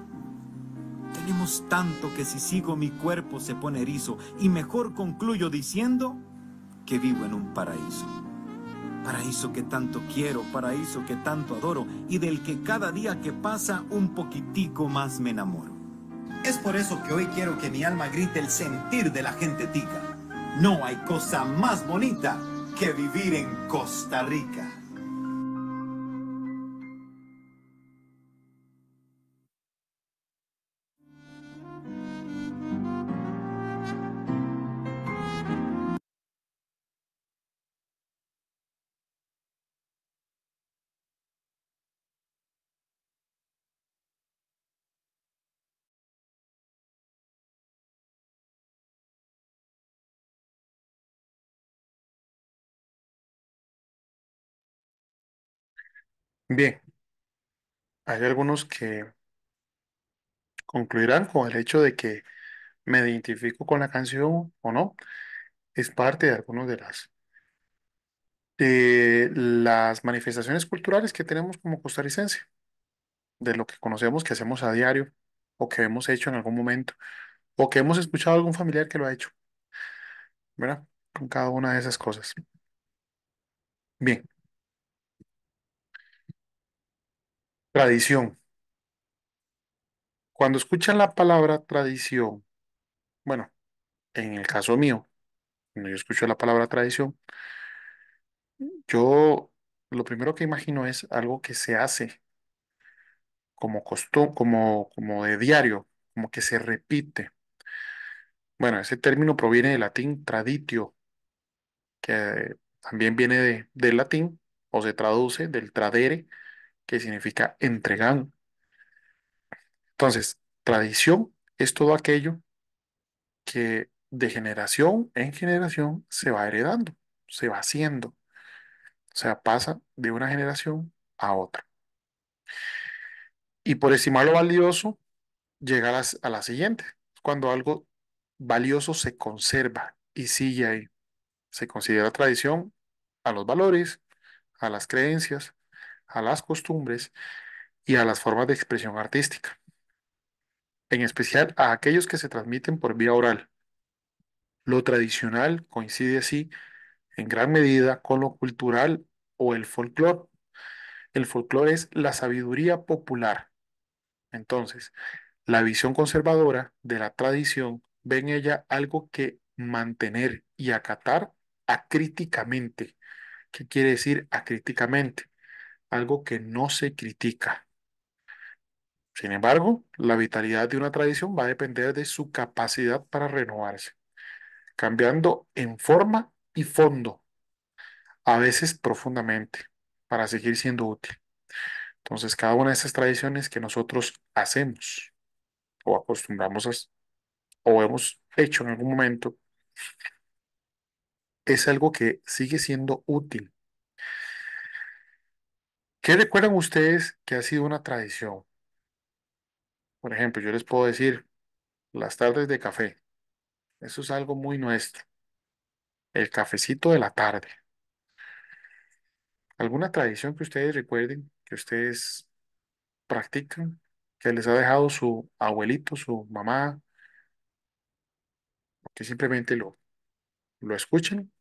Tenemos tanto que si sigo mi cuerpo se pone erizo y mejor concluyo diciendo que vivo en un paraíso. Paraíso que tanto quiero, paraíso que tanto adoro y del que cada día que pasa un poquitico más me enamoro. Es por eso que hoy quiero que mi alma grite el sentir de la gente tica. No hay cosa más bonita que vivir en Costa Rica. Bien, hay algunos que concluirán con el hecho de que me identifico con la canción o no. Es parte de algunas de las, de eh, las manifestaciones culturales que tenemos como costarricense, de lo que conocemos que hacemos a diario o que hemos hecho en algún momento o que hemos escuchado a algún familiar que lo ha hecho, ¿verdad? Con cada una de esas cosas. Bien, Tradición. Cuando escuchan la palabra tradición, bueno, en el caso mío, cuando yo escucho la palabra tradición, yo lo primero que imagino es algo que se hace como costum, como, como de diario, como que se repite. Bueno, ese término proviene del latín traditio, que también viene de, del latín o se traduce del tradere, que significa entregan Entonces, tradición es todo aquello que de generación en generación se va heredando, se va haciendo. O sea, pasa de una generación a otra. Y por estimar lo valioso, llega a la siguiente, cuando algo valioso se conserva y sigue ahí. Se considera tradición a los valores, a las creencias, a las costumbres y a las formas de expresión artística, en especial a aquellos que se transmiten por vía oral. Lo tradicional coincide así en gran medida con lo cultural o el folclore. El folclore es la sabiduría popular. Entonces, la visión conservadora de la tradición ve en ella algo que mantener y acatar acríticamente. ¿Qué quiere decir acríticamente? algo que no se critica. Sin embargo, la vitalidad de una tradición va a depender de su capacidad para renovarse, cambiando en forma y fondo, a veces profundamente, para seguir siendo útil. Entonces, cada una de esas tradiciones que nosotros hacemos o acostumbramos o hemos hecho en algún momento, es algo que sigue siendo útil ¿Qué recuerdan ustedes que ha sido una tradición? Por ejemplo, yo les puedo decir las tardes de café. Eso es algo muy nuestro. El cafecito de la tarde. ¿Alguna tradición que ustedes recuerden, que ustedes practican, que les ha dejado su abuelito, su mamá, que simplemente lo, lo escuchen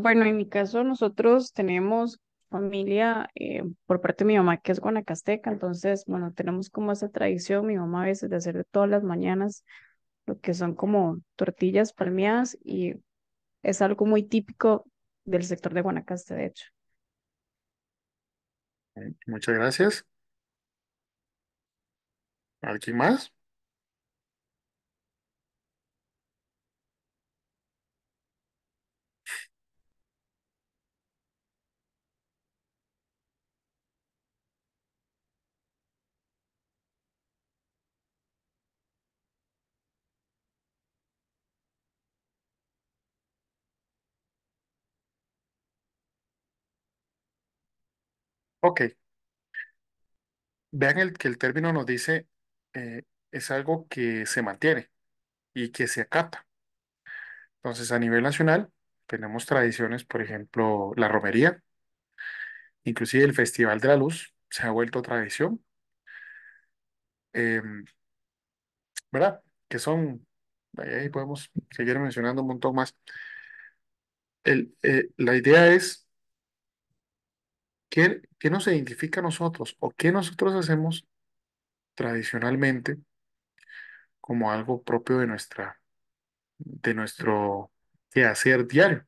Bueno, en mi caso nosotros tenemos familia eh, por parte de mi mamá que es guanacasteca, entonces, bueno, tenemos como esa tradición, mi mamá a veces de hacer de todas las mañanas lo que son como tortillas palmeadas y es algo muy típico del sector de Guanacaste, de hecho. Muchas gracias. ¿Alguien más? Ok, vean el, que el término nos dice eh, es algo que se mantiene y que se acata. Entonces, a nivel nacional, tenemos tradiciones, por ejemplo, la romería, inclusive el Festival de la Luz se ha vuelto tradición, em, ¿verdad? Que son, ahí podemos seguir mencionando un montón más. Eh, la idea es que ¿Qué nos identifica a nosotros o qué nosotros hacemos tradicionalmente como algo propio de nuestra, de nuestro quehacer diario?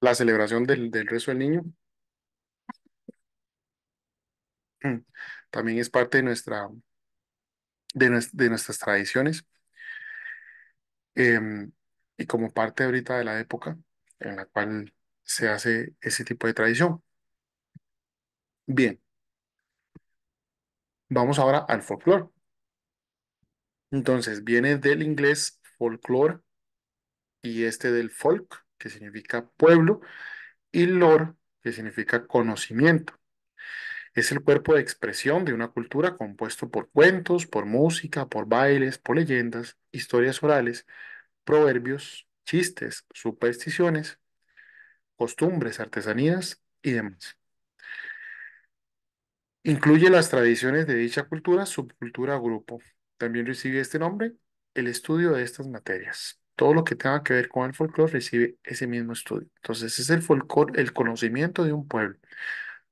La celebración del, del rezo del niño mm. también es parte de nuestra de, nuestras tradiciones. Em, y como parte ahorita de la época en la cual se hace ese tipo de tradición. Bien, vamos ahora al folklore Entonces, viene del inglés folklore y este del folk, que significa pueblo, y lore, que significa conocimiento. Es el cuerpo de expresión de una cultura compuesto por cuentos, por música, por bailes, por leyendas, historias orales, proverbios, chistes, supersticiones, costumbres, artesanías y demás. Incluye las tradiciones de dicha cultura, subcultura grupo. También recibe este nombre el estudio de estas materias. Todo lo que tenga que ver con el folclore recibe ese mismo estudio. Entonces es el folclore, el conocimiento de un pueblo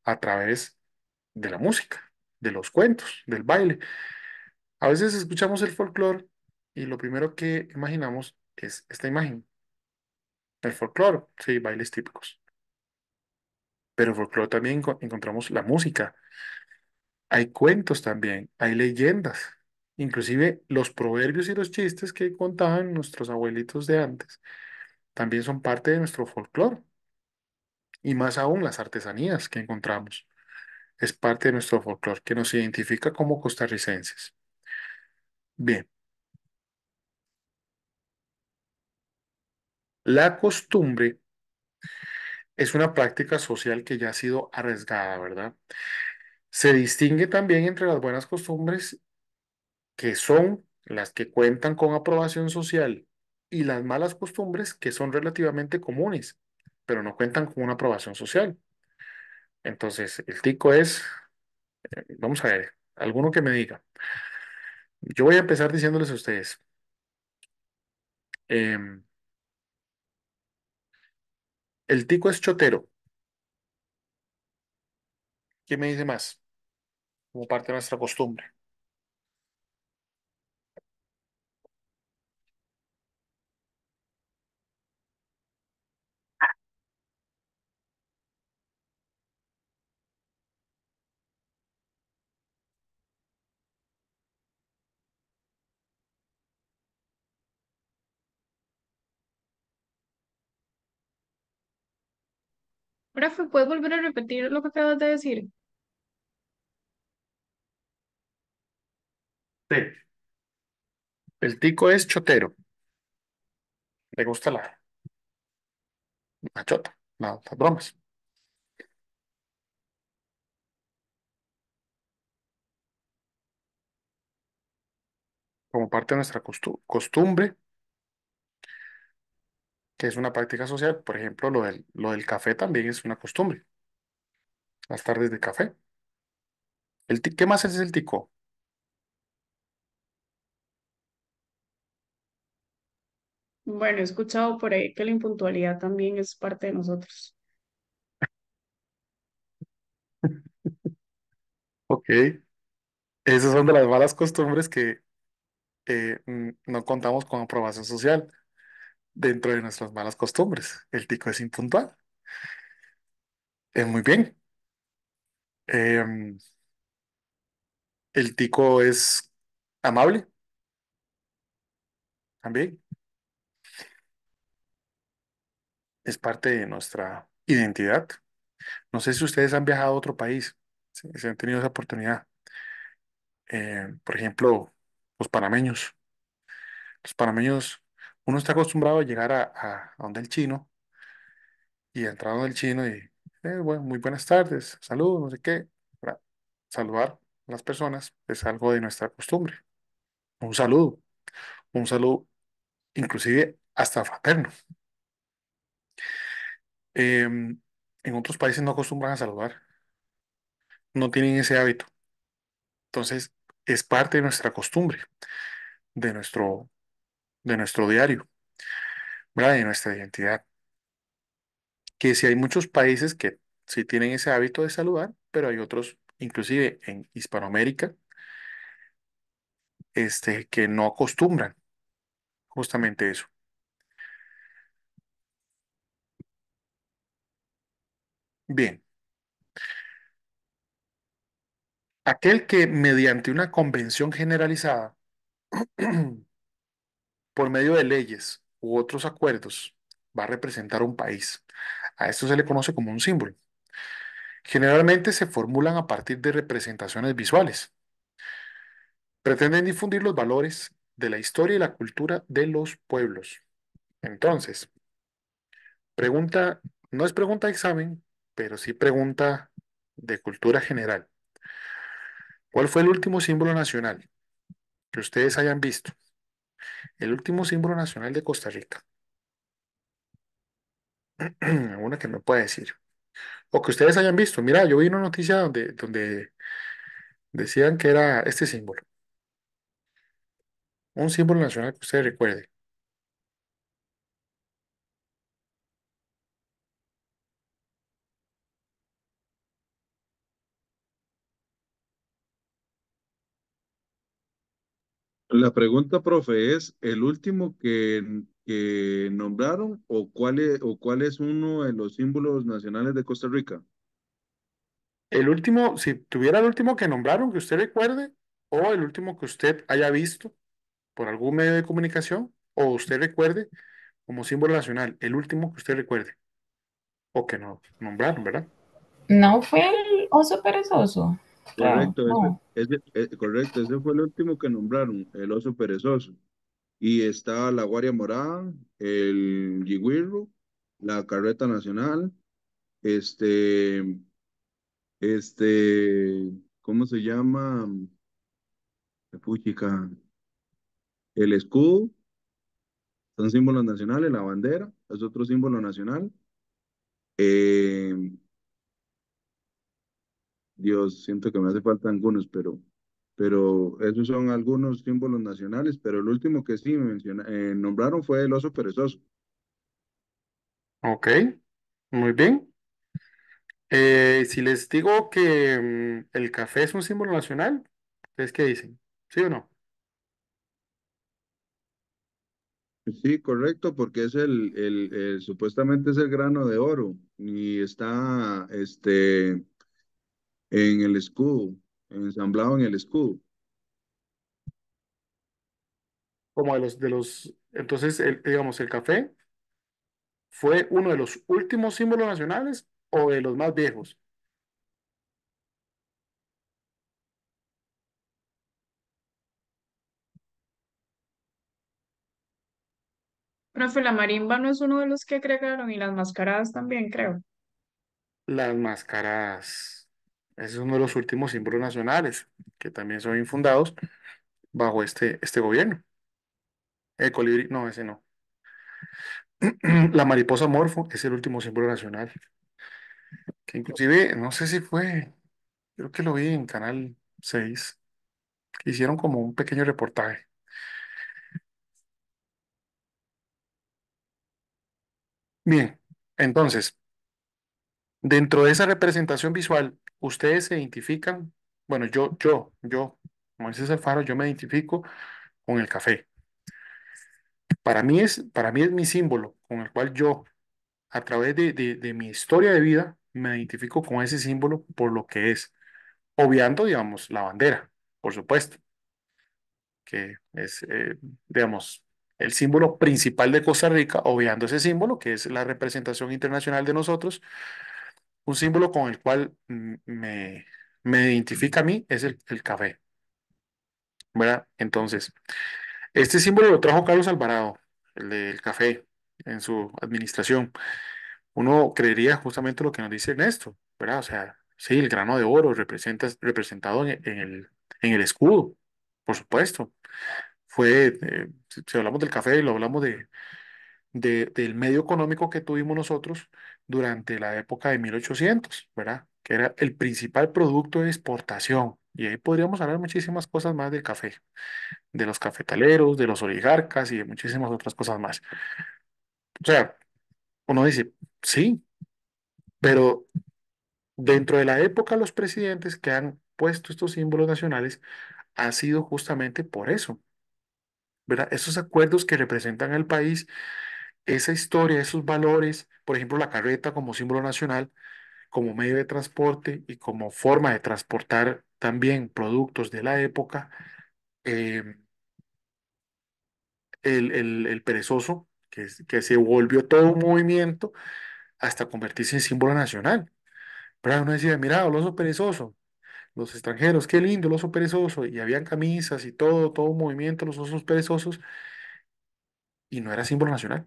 a través de la música, de los cuentos, del baile. A veces escuchamos el folclore y lo primero que imaginamos es esta imagen. El folclore, sí, bailes típicos. Pero en folclore también encontramos la música. Hay cuentos también, hay leyendas, inclusive los proverbios y los chistes que contaban nuestros abuelitos de antes también son parte de nuestro folclore. Y más aún las artesanías que encontramos es parte de nuestro folclore que nos identifica como costarricenses. Bien. La costumbre es una práctica social que ya ha sido arriesgada, ¿verdad? Se distingue también entre las buenas costumbres que son las que cuentan con aprobación social y las malas costumbres que son relativamente comunes, pero no cuentan con una aprobación social. Entonces, el tico es, eh, vamos a ver, alguno que me diga. Yo voy a empezar diciéndoles a ustedes. Em, el tico es chotero. ¿Qué me dice más? Como parte de nuestra costumbre. Rafa, ¿puedes volver a repetir lo que acabas de decir? Sí. El tico es chotero. Le gusta la, la chota, las bromas. Como parte de nuestra costumbre, es una práctica social. Por ejemplo, lo del, lo del café también es una costumbre. Las tardes de café. El ¿qué más es el tico? Bueno, he escuchado por ahí que la impuntualidad también es parte de nosotros. Ok, esas son de las malas costumbres que eh, no contamos con aprobación social dentro de nuestras malas costumbres. El tico es impuntual. es muy bien. Em, el tico es amable. También. Es parte de nuestra identidad. No sé si ustedes han viajado a otro país, si, han tenido esa oportunidad. Em, por ejemplo, los panameños. Los panameños uno está acostumbrado a llegar a, donde el chino y entrar donde el chino y, eh, bueno, muy buenas tardes, saludos, no sé qué. Para saludar a las personas es algo de nuestra costumbre. Un saludo, un saludo inclusive hasta fraterno. Em, en otros países no acostumbran a saludar, no tienen ese hábito. Entonces, es parte de nuestra costumbre, de nuestro de nuestro diario, ¿verdad? de nuestra identidad. Que si hay muchos países que sí tienen ese hábito de saludar, pero hay otros, inclusive en Hispanoamérica, este, que no acostumbran justamente eso. Bien. Aquel que mediante una convención generalizada por medio de leyes u otros acuerdos, va a representar un país. A esto se le conoce como un símbolo. Generalmente se formulan a partir de representaciones visuales. Pretenden difundir los valores de la historia y la cultura de los pueblos. Entonces, pregunta, no es pregunta de examen, pero sí pregunta de cultura general. ¿Cuál fue el último símbolo nacional que ustedes hayan visto? El último símbolo nacional de Costa Rica. Alguna que me pueda decir. O que ustedes hayan visto. Mira, yo vi una noticia donde, donde decían que era este símbolo. Un símbolo nacional que ustedes recuerden. La pregunta, profe, es el último que, nombraron o cuál, es, o cuál es uno de los símbolos nacionales de Costa Rica. El último, si tuviera el último que nombraron, que usted recuerde, o el último que usted haya visto por algún medio de comunicación, o usted recuerde como símbolo nacional, el último que usted recuerde, o que no nombraron, ¿verdad? No fue el oso perezoso. Correcto, ah, ese, eh, correcto, ese fue el último que nombraron, el oso perezoso. Y está la Guardia Morada, el yigüirro, la Carreta Nacional, este, este, ¿cómo se llama? El escudo, son símbolos nacionales, la bandera es otro símbolo nacional. Eh, Dios, siento que me hace falta algunos, pero, pero esos son algunos símbolos nacionales, pero el último que sí me eh, nombraron fue el oso perezoso. Ok, muy bien. Eh, si les digo que mm, el café es un símbolo nacional, es qué dicen? ¿Sí o no? Sí, correcto, porque es el, el, el, supuestamente es el grano de oro y está, este, en el escudo, ensamblado en el escudo. Como de los, de los, entonces, digamos, el café fue uno de los últimos símbolos nacionales o de los más viejos. Profe, la marimba no es uno de los que agregaron y las mascaradas también, creo. Las mascaradas. Ese es uno de los últimos símbolos nacionales, que también son infundados bajo este, este gobierno. El colibrí, no, ese no. La mariposa morfo es el último símbolo nacional, que inclusive, no sé si fue, creo que lo vi en Canal 6, hicieron como un pequeño reportaje. Bien, entonces, dentro de esa representación visual ustedes se identifican, bueno, yo, yo, yo, como el faro, yo me identifico con el café. Para mí es, para mí es mi símbolo con el cual yo, a través de, mi historia de vida, me identifico con ese símbolo por lo que es, obviando, digamos, la bandera, por supuesto, que es, eh, digamos, el símbolo principal de Costa Rica, obviando ese símbolo, que es la representación internacional de nosotros, un símbolo con el cual me, identifica a mí es el, café. ¿Verdad? Entonces, este símbolo lo trajo Carlos Alvarado, el del café, en su administración. Uno creería justamente lo que nos dice Ernesto, ¿verdad? O sea, sí, el grano de oro representa, representado en, el, en el escudo, por supuesto. Fue, eh, si hablamos del café y lo hablamos de, del medio económico que tuvimos nosotros, durante la época de 1800, ¿verdad? Que era el principal producto de exportación. Y ahí podríamos hablar muchísimas cosas más del café, de los cafetaleros, de los oligarcas y de muchísimas otras cosas más. O sea, uno dice, sí, pero dentro de la época los presidentes que han puesto estos símbolos nacionales ha sido justamente por eso, ¿verdad? Esos acuerdos que representan al país esa historia, esos valores, por ejemplo, la carreta como símbolo nacional, como medio de transporte y como forma de transportar también productos de la época, em, el, el, perezoso, que, que se volvió todo un movimiento hasta convertirse en símbolo nacional. Pero uno decía, mira, el oso perezoso, los extranjeros, qué lindo el oso perezoso, y habían camisas y todo, todo un movimiento, los osos perezosos, y no era símbolo nacional.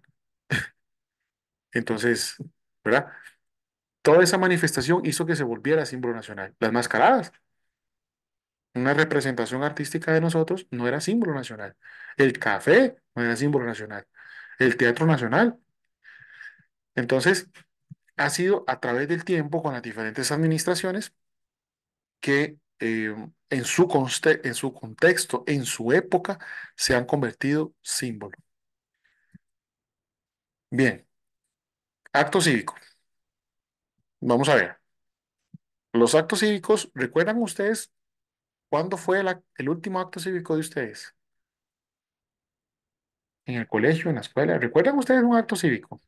Entonces, ¿verdad? Toda esa manifestación hizo que se volviera símbolo nacional. Las mascaradas, una representación artística de nosotros, no era símbolo nacional. El café no era símbolo nacional. El teatro nacional. Entonces, ha sido a través del tiempo con las diferentes administraciones que eh, en, su en su contexto, en su época, se han convertido símbolo. Bien, acto cívico. Vamos a ver. Los actos cívicos, ¿recuerdan ustedes cuándo fue el, último acto cívico de ustedes? En el colegio, en la escuela. ¿Recuerdan ustedes un acto cívico?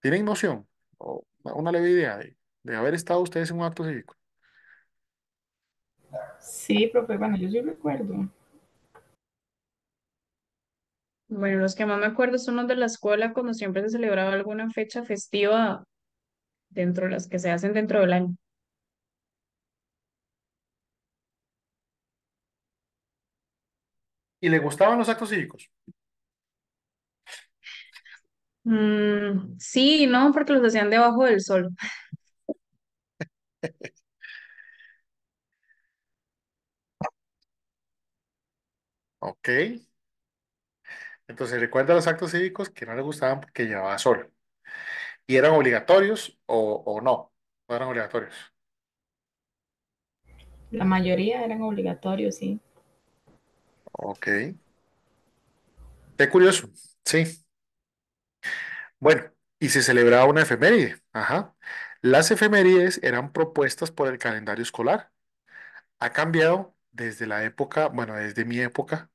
¿Tienen noción o una leve idea de, haber estado ustedes en un acto cívico? Sí, profe, bueno, yo sí recuerdo. Bueno, los que más me acuerdo son los de la escuela, cuando siempre se celebraba alguna fecha festiva dentro de las que se hacen dentro del año. ¿Y le gustaban los actos cívicos? Mm, sí, no, porque los hacían debajo del sol. Ok. Entonces recuerda los actos cívicos que no le gustaban porque llevaba sol. ¿Y eran obligatorios o, o no? No eran obligatorios. La mayoría eran obligatorios, sí. Ok. Qué curioso. Sí. Bueno, y se celebraba una efeméride. Ajá. Las efemérides eran propuestas por el calendario escolar. Ha cambiado desde la época, bueno, desde mi época,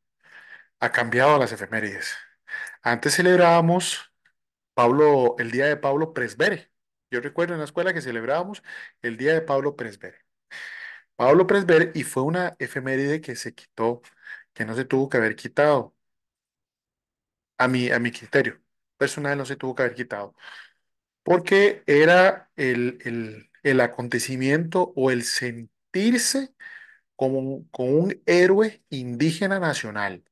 ha cambiado las efemérides. Antes celebrábamos Pablo, el día de Pablo Presbere. Yo recuerdo en la escuela que celebrábamos el día de Pablo Presbere. Pablo Presbere, y fue una efeméride que se quitó, que no se tuvo que haber quitado, a mi, a mi criterio personal no se tuvo que haber quitado, porque era el, el, acontecimiento o el sentirse como, como un héroe indígena nacional.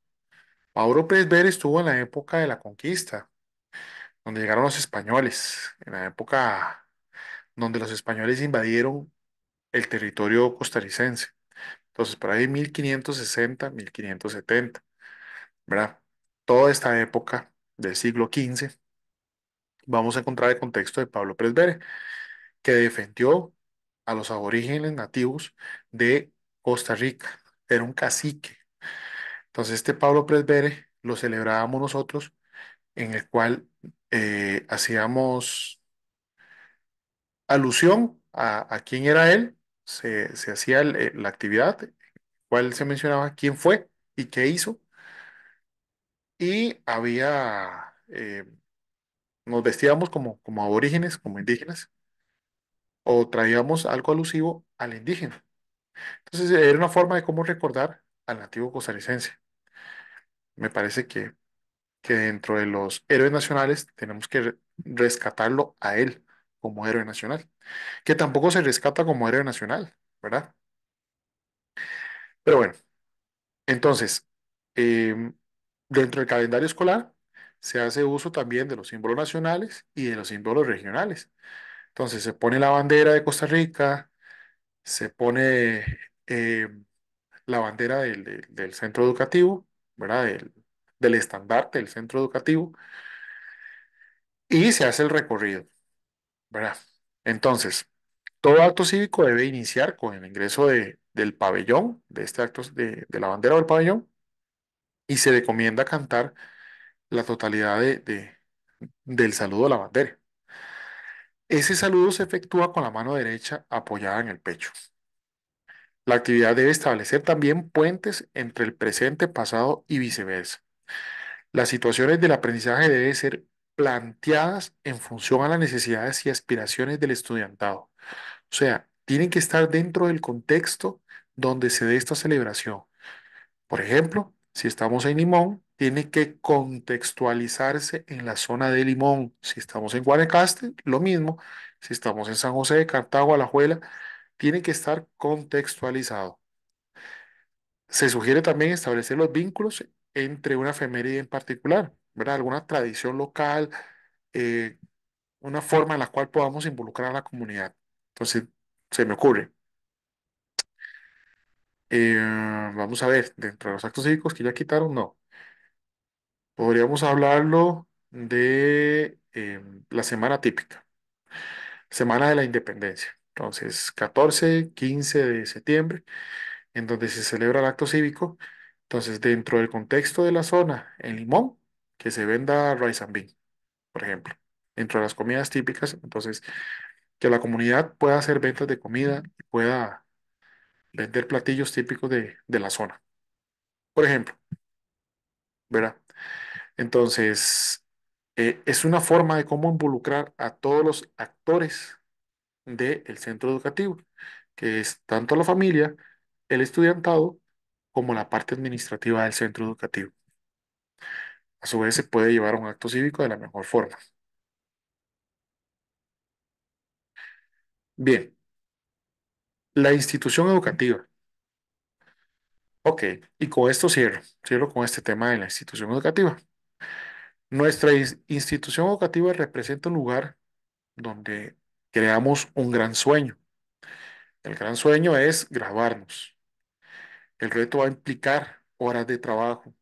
Pablo Pérez estuvo en la época de la conquista, donde llegaron los españoles, en la época donde los españoles invadieron el territorio costarricense. Entonces, por ahí 1560, 1570, ¿verdad? Toda esta época del siglo XV, vamos a encontrar el contexto de Pablo Pérez que defendió a los aborígenes nativos de Costa Rica. Era un cacique entonces, este Pablo Presbere lo celebrábamos nosotros, en el cual eh, hacíamos alusión a, quién era él, se, hacía eh, la actividad, cual se mencionaba quién fue y qué hizo, y había, eh, nos vestíamos como, como aborígenes, como indígenas, o traíamos algo alusivo al indígena. Entonces era una forma de cómo recordar al nativo costarricense. Me parece que, que dentro de los héroes nacionales tenemos que rescatarlo a él como héroe nacional, que tampoco se rescata como héroe nacional, ¿verdad? Pero bueno, entonces, em, dentro del calendario escolar se hace uso también de los símbolos nacionales y de los símbolos regionales. Entonces, se pone la bandera de Costa Rica, se pone em, la bandera del centro educativo del, estandarte del centro educativo y se hace el recorrido, ¿verdad? Entonces, todo acto cívico debe iniciar con el ingreso del pabellón, de este acto de, la bandera o del pabellón, y se recomienda cantar la totalidad de, del saludo a la bandera. Ese saludo se efectúa con la mano derecha apoyada en el pecho. La actividad debe establecer también puentes entre el presente, pasado y viceversa. Las situaciones del aprendizaje deben ser planteadas en función a las necesidades y aspiraciones del estudiantado. O sea, tienen que estar dentro del contexto donde se dé esta celebración. Por ejemplo, si estamos en Limón, tiene que contextualizarse en la zona de Limón. Si estamos en Guanacaste, lo mismo. Si estamos en San José de Cartago, Alajuela, tiene que estar contextualizado. Se sugiere también establecer los vínculos entre una efeméride en particular, ¿verdad? alguna tradición local, eh, una forma en la cual podamos involucrar a la comunidad. Entonces, se me ocurre. Eh, vamos a ver, dentro de los actos cívicos que ya quitaron, no. Podríamos hablarlo de eh, la semana típica, semana de la independencia. Entonces, 14, 15 de septiembre, en donde se celebra el acto cívico. Entonces, dentro del contexto de la zona, el Limón, que se venda rice and bean, por ejemplo, dentro de las comidas típicas. Entonces, que la comunidad pueda hacer ventas de comida y pueda vender platillos típicos de, la zona. Por ejemplo, ¿verdad? Entonces, eh, es una forma de cómo involucrar a todos los actores del centro educativo, que es tanto la familia, el estudiantado, como la parte administrativa del centro educativo. A su vez, se puede llevar a un acto cívico de la mejor forma. Bien, la institución educativa. Ok, y con esto cierro, cierro con este tema de la institución educativa. Nuestra institución educativa representa un lugar donde creamos un gran sueño. El gran sueño es grabarnos. El reto va a implicar horas de trabajo.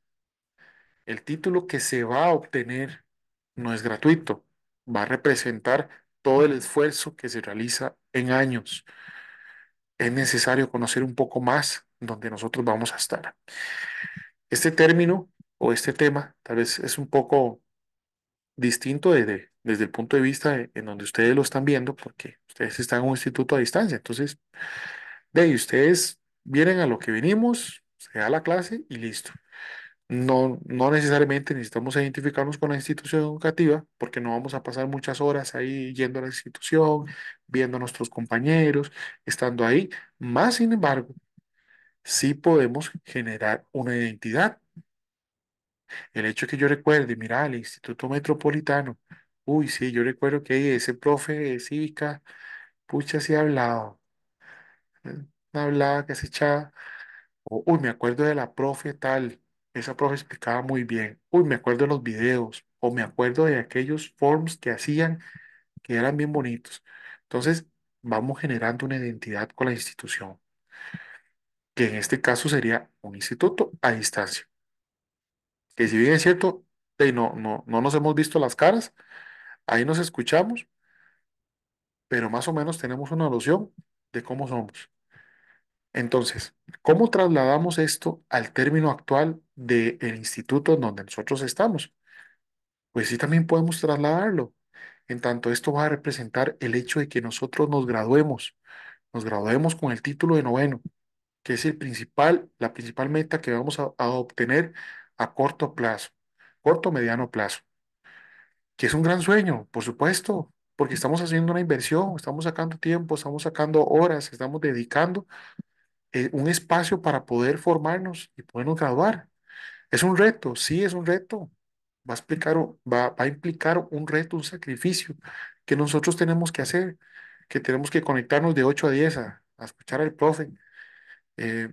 El título que se va a obtener no es gratuito. Va a representar todo el esfuerzo que se realiza en años. Es necesario conocer un poco más donde nosotros vamos a estar. Este término o este tema tal vez es un poco distinto de, desde el punto de vista en donde ustedes lo están viendo, porque ustedes están en un instituto a distancia. Entonces, de ustedes vienen a lo que venimos, se da la clase y listo. No, no necesariamente necesitamos identificarnos con la institución educativa porque no vamos a pasar muchas horas ahí yendo a la institución, viendo a nuestros compañeros, estando ahí. Más sin embargo, sí podemos generar una identidad. El hecho que yo recuerde, mira, el Instituto Metropolitano Uy, sí, yo recuerdo que ese profe de cívica, pucha, sí hablado hablado. Eh, hablaba, que se echaba. Uy, me acuerdo de la profe tal, esa profe explicaba muy bien. Uy, me acuerdo de los videos, o me acuerdo de aquellos forms que hacían que eran bien bonitos. Entonces, vamos generando una identidad con la institución, que en este caso sería un instituto a distancia. Que si bien es cierto, no, no, no nos hemos visto las caras, Ahí nos escuchamos, pero más o menos tenemos una noción de cómo somos. Entonces, ¿cómo trasladamos esto al término actual del el instituto en donde nosotros estamos? Pues sí, también podemos trasladarlo. En tanto, esto va a representar el hecho de que nosotros nos graduemos, nos graduemos con el título de noveno, que es el principal, la principal meta que vamos a, a obtener a corto plazo, corto o mediano plazo que es un gran sueño, por supuesto, porque estamos haciendo una inversión, estamos sacando tiempo, estamos sacando horas, estamos dedicando eh, un espacio para poder formarnos y podernos graduar. Es un reto, sí, es un reto. Va a, explicar, va, a implicar un reto, un sacrificio que nosotros tenemos que hacer, que tenemos que conectarnos de 8 a 10 a, escuchar al profe, eh,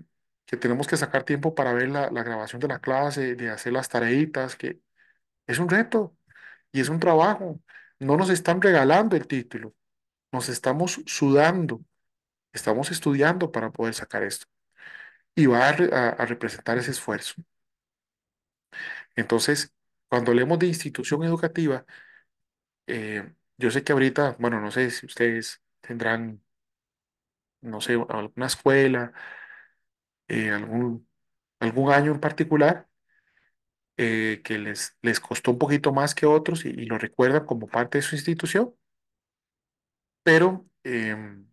que tenemos que sacar tiempo para ver la, la grabación de la clase, de hacer las tareitas, que es un reto, es un trabajo. No nos están regalando el título, nos estamos sudando, estamos estudiando para poder sacar esto. Y va a, representar ese esfuerzo. Entonces, cuando leemos de institución educativa, eh, yo sé que ahorita, bueno, no sé si ustedes tendrán, no sé, alguna escuela, eh, algún, algún año en particular, eh, que les, les costó un poquito más que otros y, lo recuerdan como parte de su institución, pero em,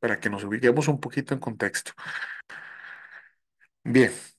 para que nos ubiquemos un poquito en contexto. Bien,